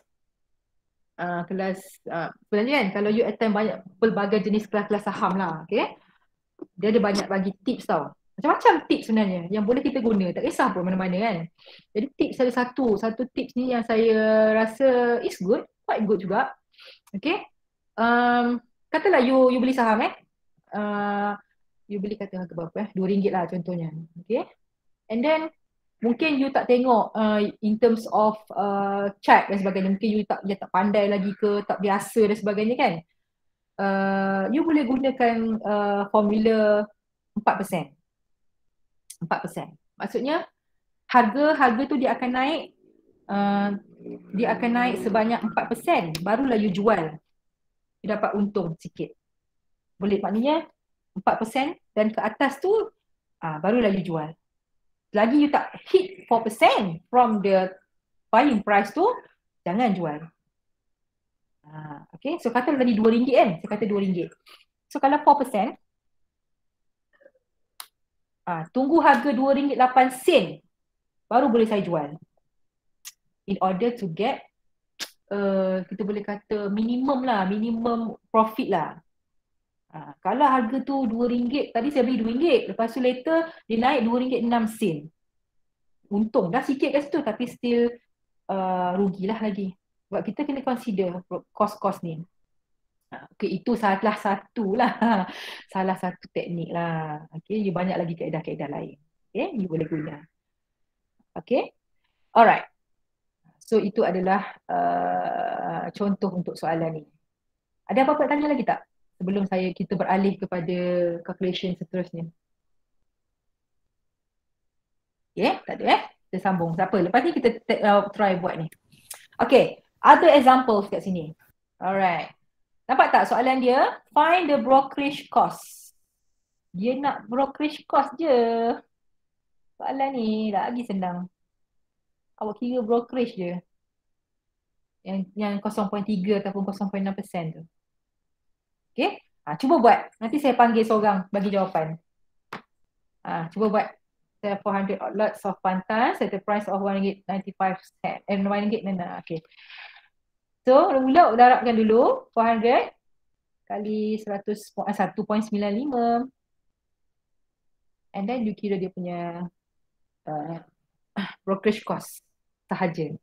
uh, kelas uh, sebenarnya kan kalau you attend banyak pelbagai jenis kelas-kelas saham lah okay? dia ada banyak bagi tips tau macam-macam tips sebenarnya yang boleh kita guna tak kisah pun mana-mana kan jadi tips salah satu satu tips ni yang saya rasa is good quite good juga okay um, katalah you you beli saham eh uh, you beli kata harga berapa eh RM2 lah contohnya okay and then mungkin you tak tengok uh, in terms of uh, chart dan sebagainya mungkin you tak dia tak pandai lagi ke tak biasa dan sebagainya kan uh, you boleh gunakan uh, formula 4% 4%. Maksudnya harga-harga tu dia akan naik uh, dia akan naik sebanyak 4% barulah you jual. You dapat untung sikit. Boleh maknanya 4% dan ke atas tu uh, barulah you jual. Lagi you tak hit 4% from the buying price tu jangan jual. Uh, okay, so kata tadi rm ringgit kan? Saya kata RM2. So kalau Ha, tunggu harga rm sen baru boleh saya jual. In order to get uh, kita boleh kata minimum lah, minimum profit lah. Ha, kalau harga tu RM2, tadi saya beli RM2. Lepas tu later dia naik rm sen. Untung dah sikit kat situ tapi still uh, rugilah lagi. Sebab kita kena consider cost-cost ni. Ha, okay, itu salah satu lah. Salah satu teknik lah. Okay, you banyak lagi kaedah-kaedah lain. Okay, you boleh guna. Okay, alright. So, itu adalah uh, contoh untuk soalan ni. Ada apa-apa tanya lagi tak? Sebelum saya kita beralih kepada calculation seterusnya. Okay, tak eh. Kita sambung. Siapa? Lepas ni kita uh, try buat ni. Okay, other examples kat sini. Alright. Nampak tak soalan dia? Find the brokerage cost. Dia nak brokerage cost je. Soalan ni lagi senang. Awak kira brokerage je. Yang yang 0.3 ataupun 0.6% tu. Okay. Ha, cuba buat. Nanti saya panggil seorang bagi jawapan. Ha, cuba buat. 400 outlets of pantas at the price of RM1.95. Eh, RM1.95. Okay. So mula darabkan dulu 400 kali 100.1.95 eh, and then you kira dia punya uh, brokerage cost sahaja.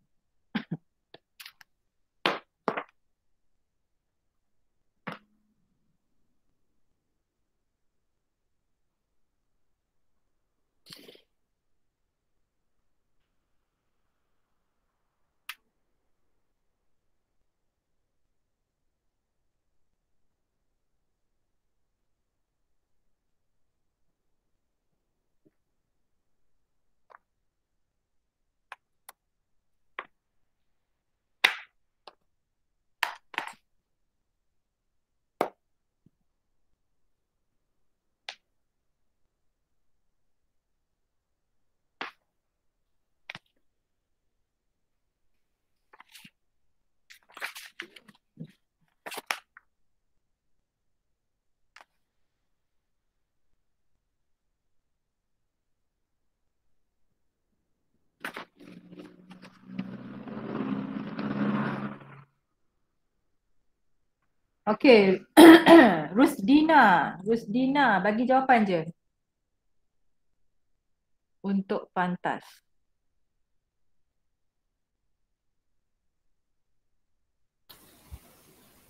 Okay, Rusdina, Rusdina, bagi jawapan je. Untuk pantas.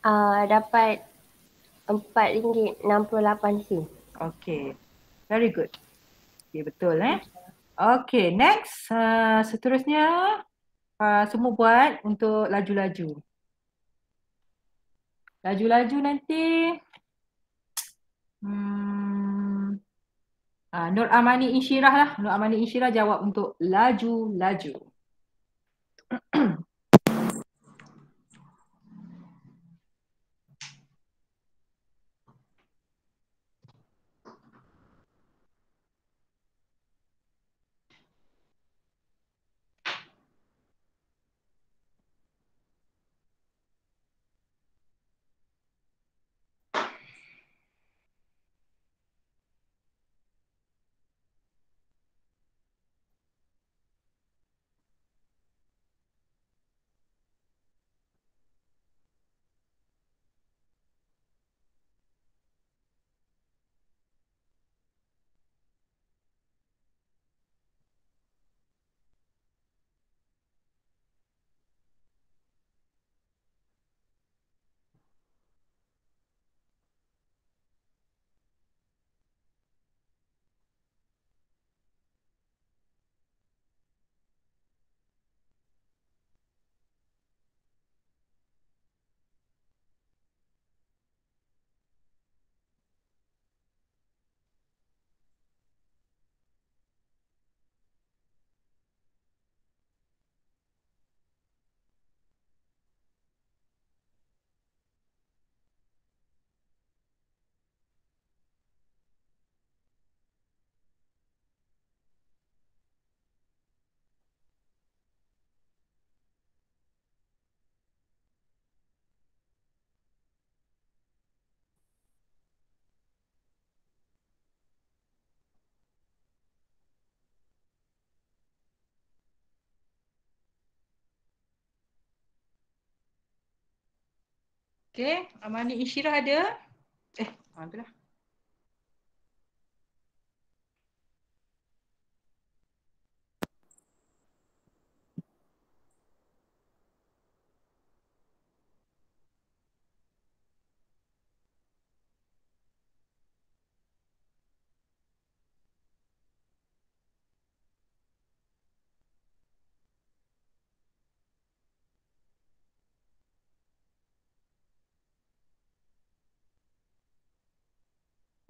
Uh, ah, dapat RM4.68 sen. Okay, very good. Okay, betul eh. Okay, next. Uh, seterusnya, uh, semua buat untuk laju -laju laju-laju nanti hmm. ah, Nur Amani Insyirah lah Nur Amani Insyirah jawab untuk laju-laju Okay, Amani Ishira ada? Eh, ah, itulah.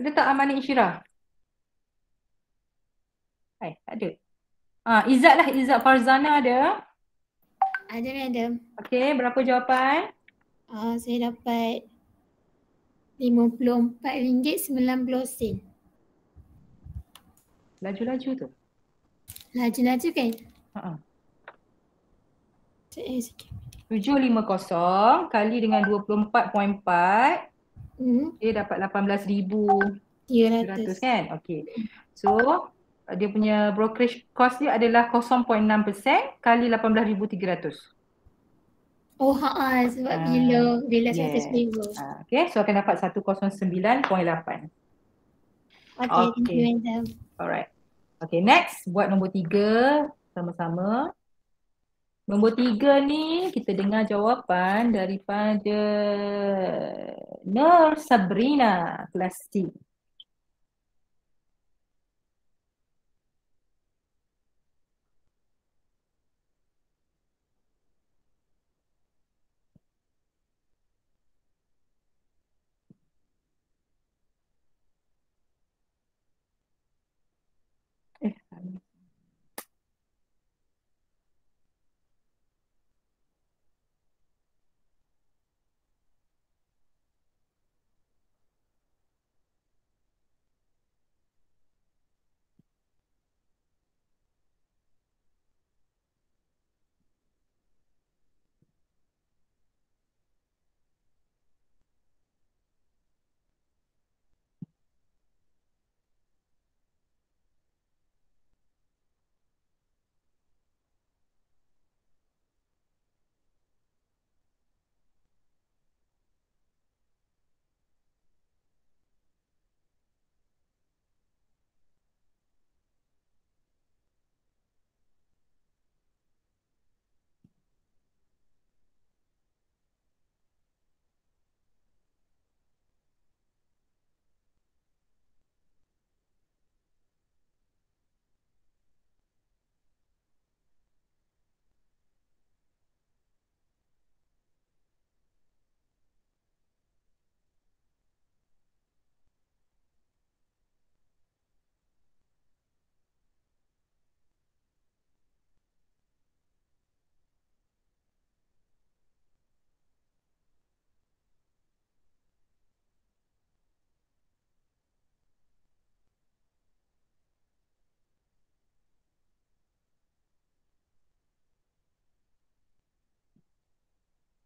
Ada tak Amani Isyirah? Hai, eh, tak ada. Ah, Izzat lah, Izzat Farzana ada. Ada ni ada. Okey, berapa jawapan? Ah, uh, saya dapat RM54.90. Laju-laju tu. Laju-laju kan? Haa. Eh, uh-uh. kosong kali dengan dua puluh empat empat. Mm-hmm. Eh dapat 18,000. Ya, 100 kan? Okay. So dia punya brokerage cost dia adalah 0.6% kali 18,300. Oh haa ha, sebab ah, bila uh, bila yes. 100 uh, ah, Okay so akan dapat 109.8 Okay, okay. thank you Alright Okay next buat nombor tiga sama-sama Nombor tiga ni kita dengar jawapan daripada Nur Sabrina kelas C.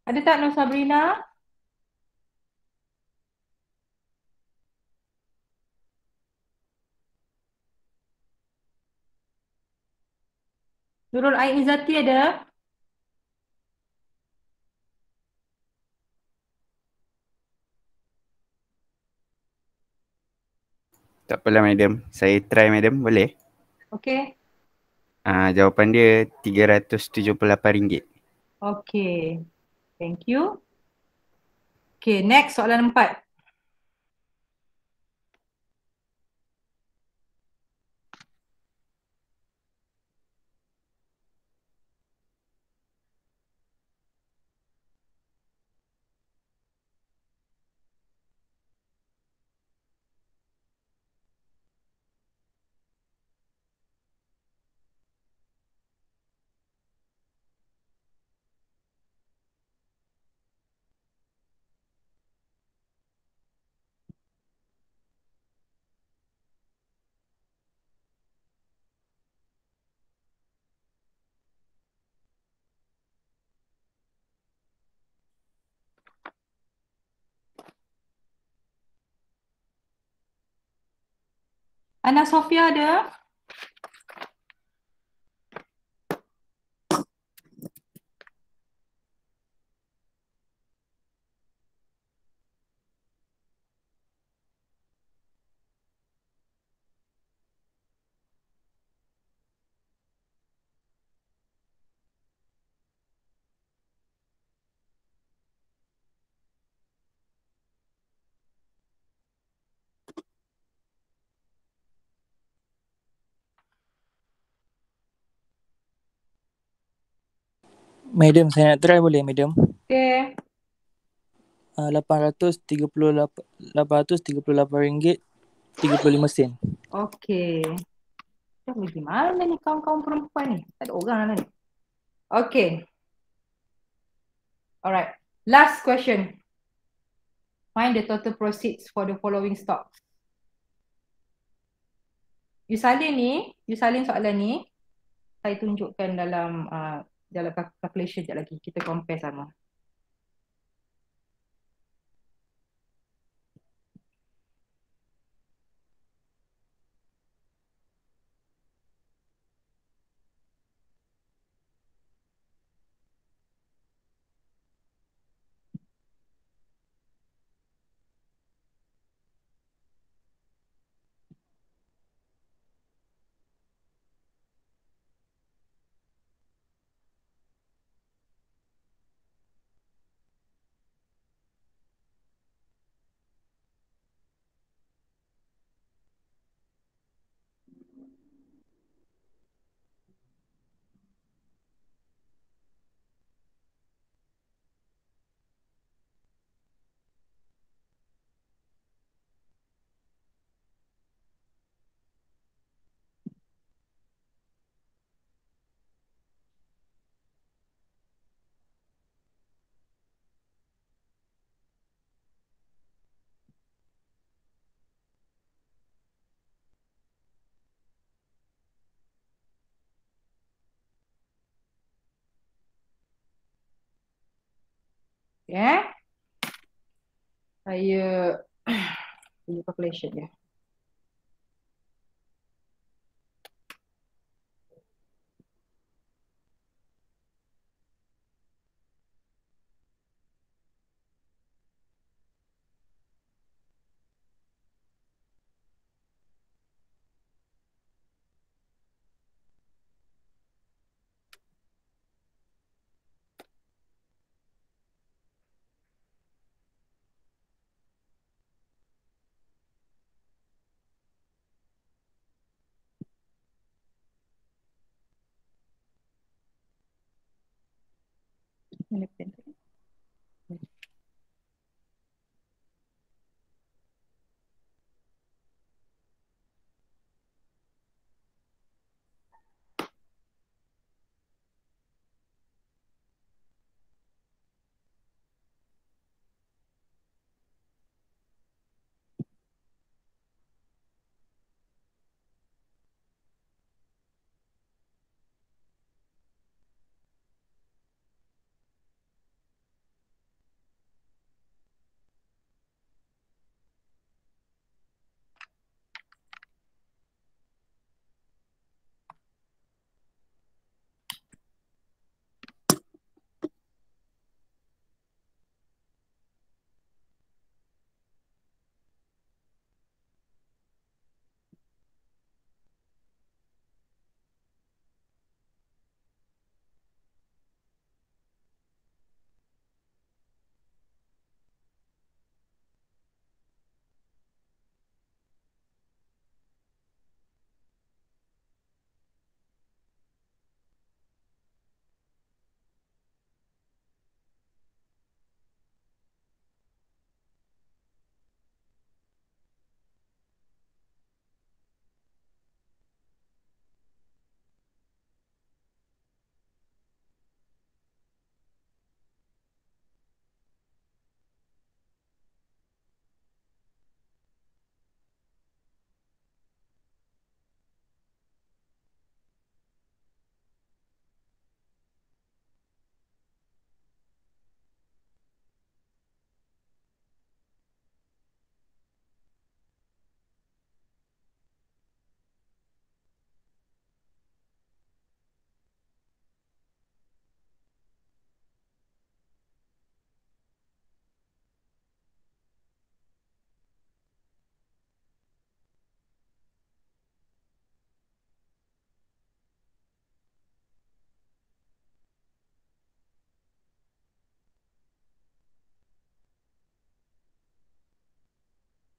Ada tak Nur Sabrina? Nurul Ain Izzati ada? Tak apalah madam. Saya try madam. Boleh? Okey. Ah, jawapan dia rm ringgit. Okey. Thank you. Okay, next soalan empat. Anak Sofia ada? Medium, saya nak try boleh, medium. madam? Okay. Uh, RM838, 35 sen. Okay. Macam gimana ni kaum-kaum perempuan ni? Tak ada orang lah ni. Okay. Alright. Last question. Find the total proceeds for the following stocks. You salin ni, you salin soalan ni, saya tunjukkan dalam uh, dalam calculation sekejap lagi. Kita compare sama. Eh? Saya buka calculation ya.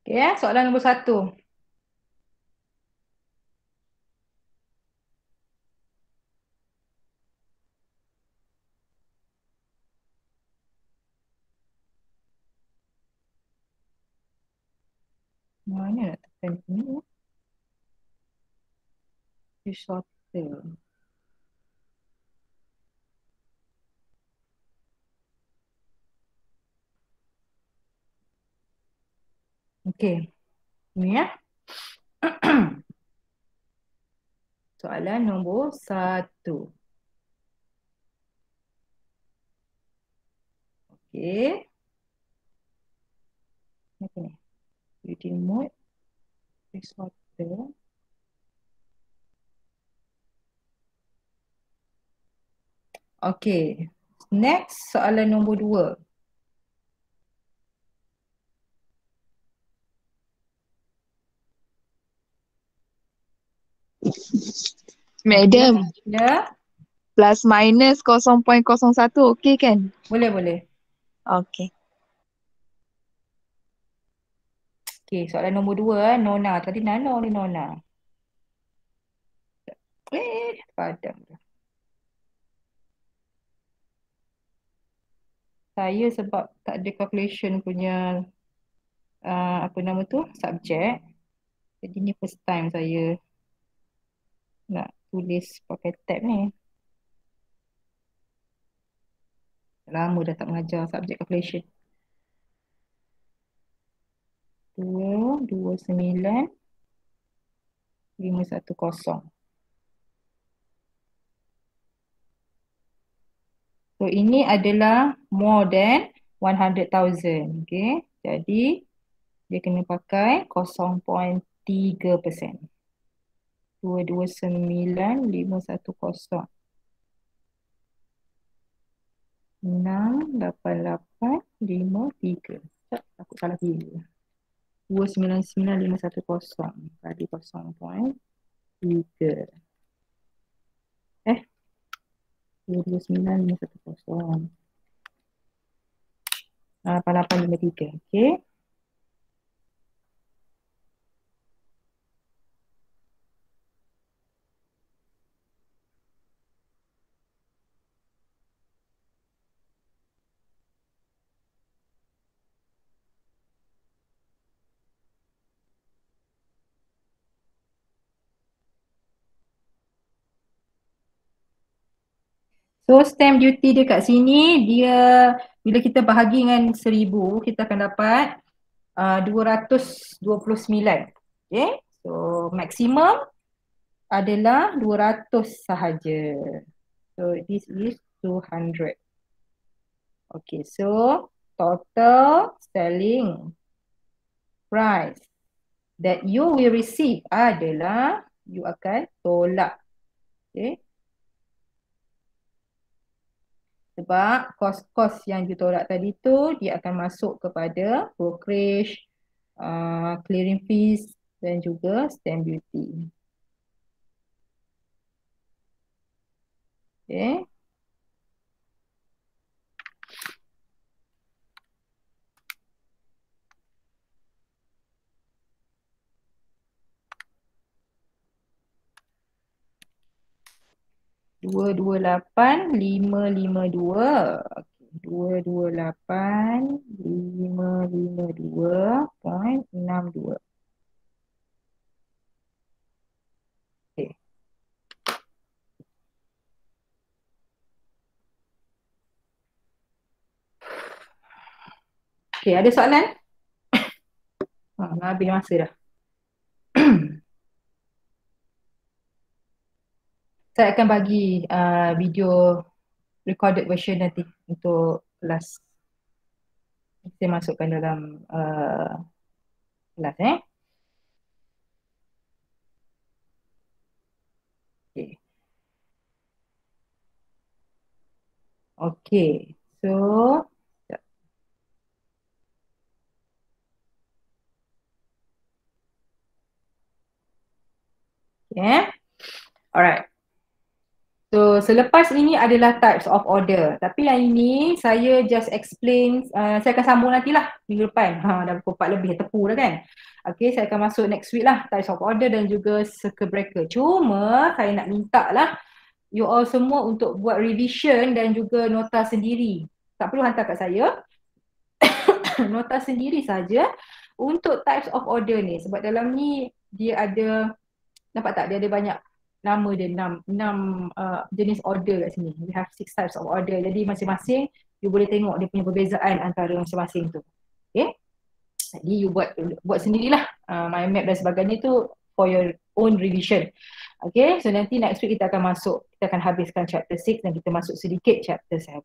Okay, ya, soalan nombor satu. Mana nak tekan sini? Dia shorter. Okey. Ini ya. Soalan nombor satu. Okey. Okey. Beauty mode. Fix water. Okey. Next soalan nombor dua. Madam. Ya. Plus minus 0.01 okey kan? Boleh, boleh. Okey. Okey, soalan nombor dua eh. Nona. Tadi Nana ni Nona. Eh, padam. Saya sebab tak ada calculation punya uh, apa nama tu, subjek. Jadi ni first time saya nak tulis pakai tab ni. Lama dah tak mengajar subjek calculation. 229510. So ini adalah more than 100,000. Okay. Jadi dia kena pakai 0.3%. Aku salah pilih. 299510. Tadi kosong 0.3. Eh. 299510. 8853. Ah, Okey. So stamp duty dia kat sini dia bila kita bahagi dengan seribu, kita akan dapat dua uh, dua ratus puluh sembilan, Okay. So maksimum adalah dua ratus sahaja. So this is two hundred. Okay so total selling price that you will receive adalah you akan tolak. Okay. sebab kos-kos yang ditolak tadi tu dia akan masuk kepada brokerage, uh, clearing fees dan juga stamp duty. Okay. 228552. Okay. 228552.62. Okay. Okay, ada soalan? Ha, oh, habis masa dah. saya akan bagi uh, video recorded version nanti untuk kelas kita masukkan dalam uh, kelas eh. Okay. Okay. So Yeah. All right. So selepas ini adalah types of order. Tapi yang ini saya just explain, uh, saya akan sambung nanti lah minggu depan. Ha, dah pukul 4 lebih, tepu dah kan. Okay, saya akan masuk next week lah types of order dan juga circle breaker. Cuma saya nak minta lah you all semua untuk buat revision dan juga nota sendiri. Tak perlu hantar kat saya. nota sendiri saja untuk types of order ni. Sebab dalam ni dia ada, nampak tak dia ada banyak nama dia enam enam uh, jenis order kat sini. We have six types of order. Jadi masing-masing you boleh tengok dia punya perbezaan antara masing-masing tu. Okay? Jadi you buat buat sendirilah uh, mind map dan sebagainya tu for your own revision. Okay, so nanti next week kita akan masuk, kita akan habiskan chapter 6 dan kita masuk sedikit chapter 7.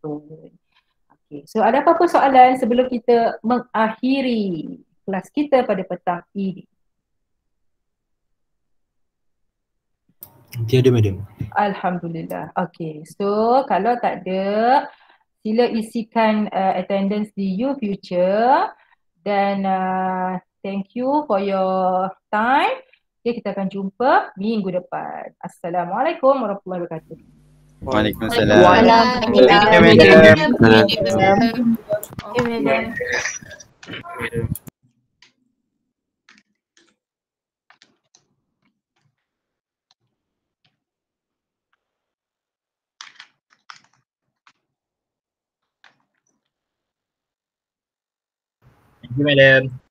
Okay, so ada apa-apa soalan sebelum kita mengakhiri kelas kita pada petang ini? Tiada madam. Alhamdulillah. Okay. So kalau tak ada, sila isikan uh, attendance di you future. Dan uh, thank you for your time. Okay, kita akan jumpa minggu depan. Assalamualaikum warahmatullahi wabarakatuh. Waalaikumsalam. Waalaikumsalam. Waalaikumsalam. Waalaikumsalam. Waalaikumsalam. Waalaikumsalam. Waalaikumsalam. Give me the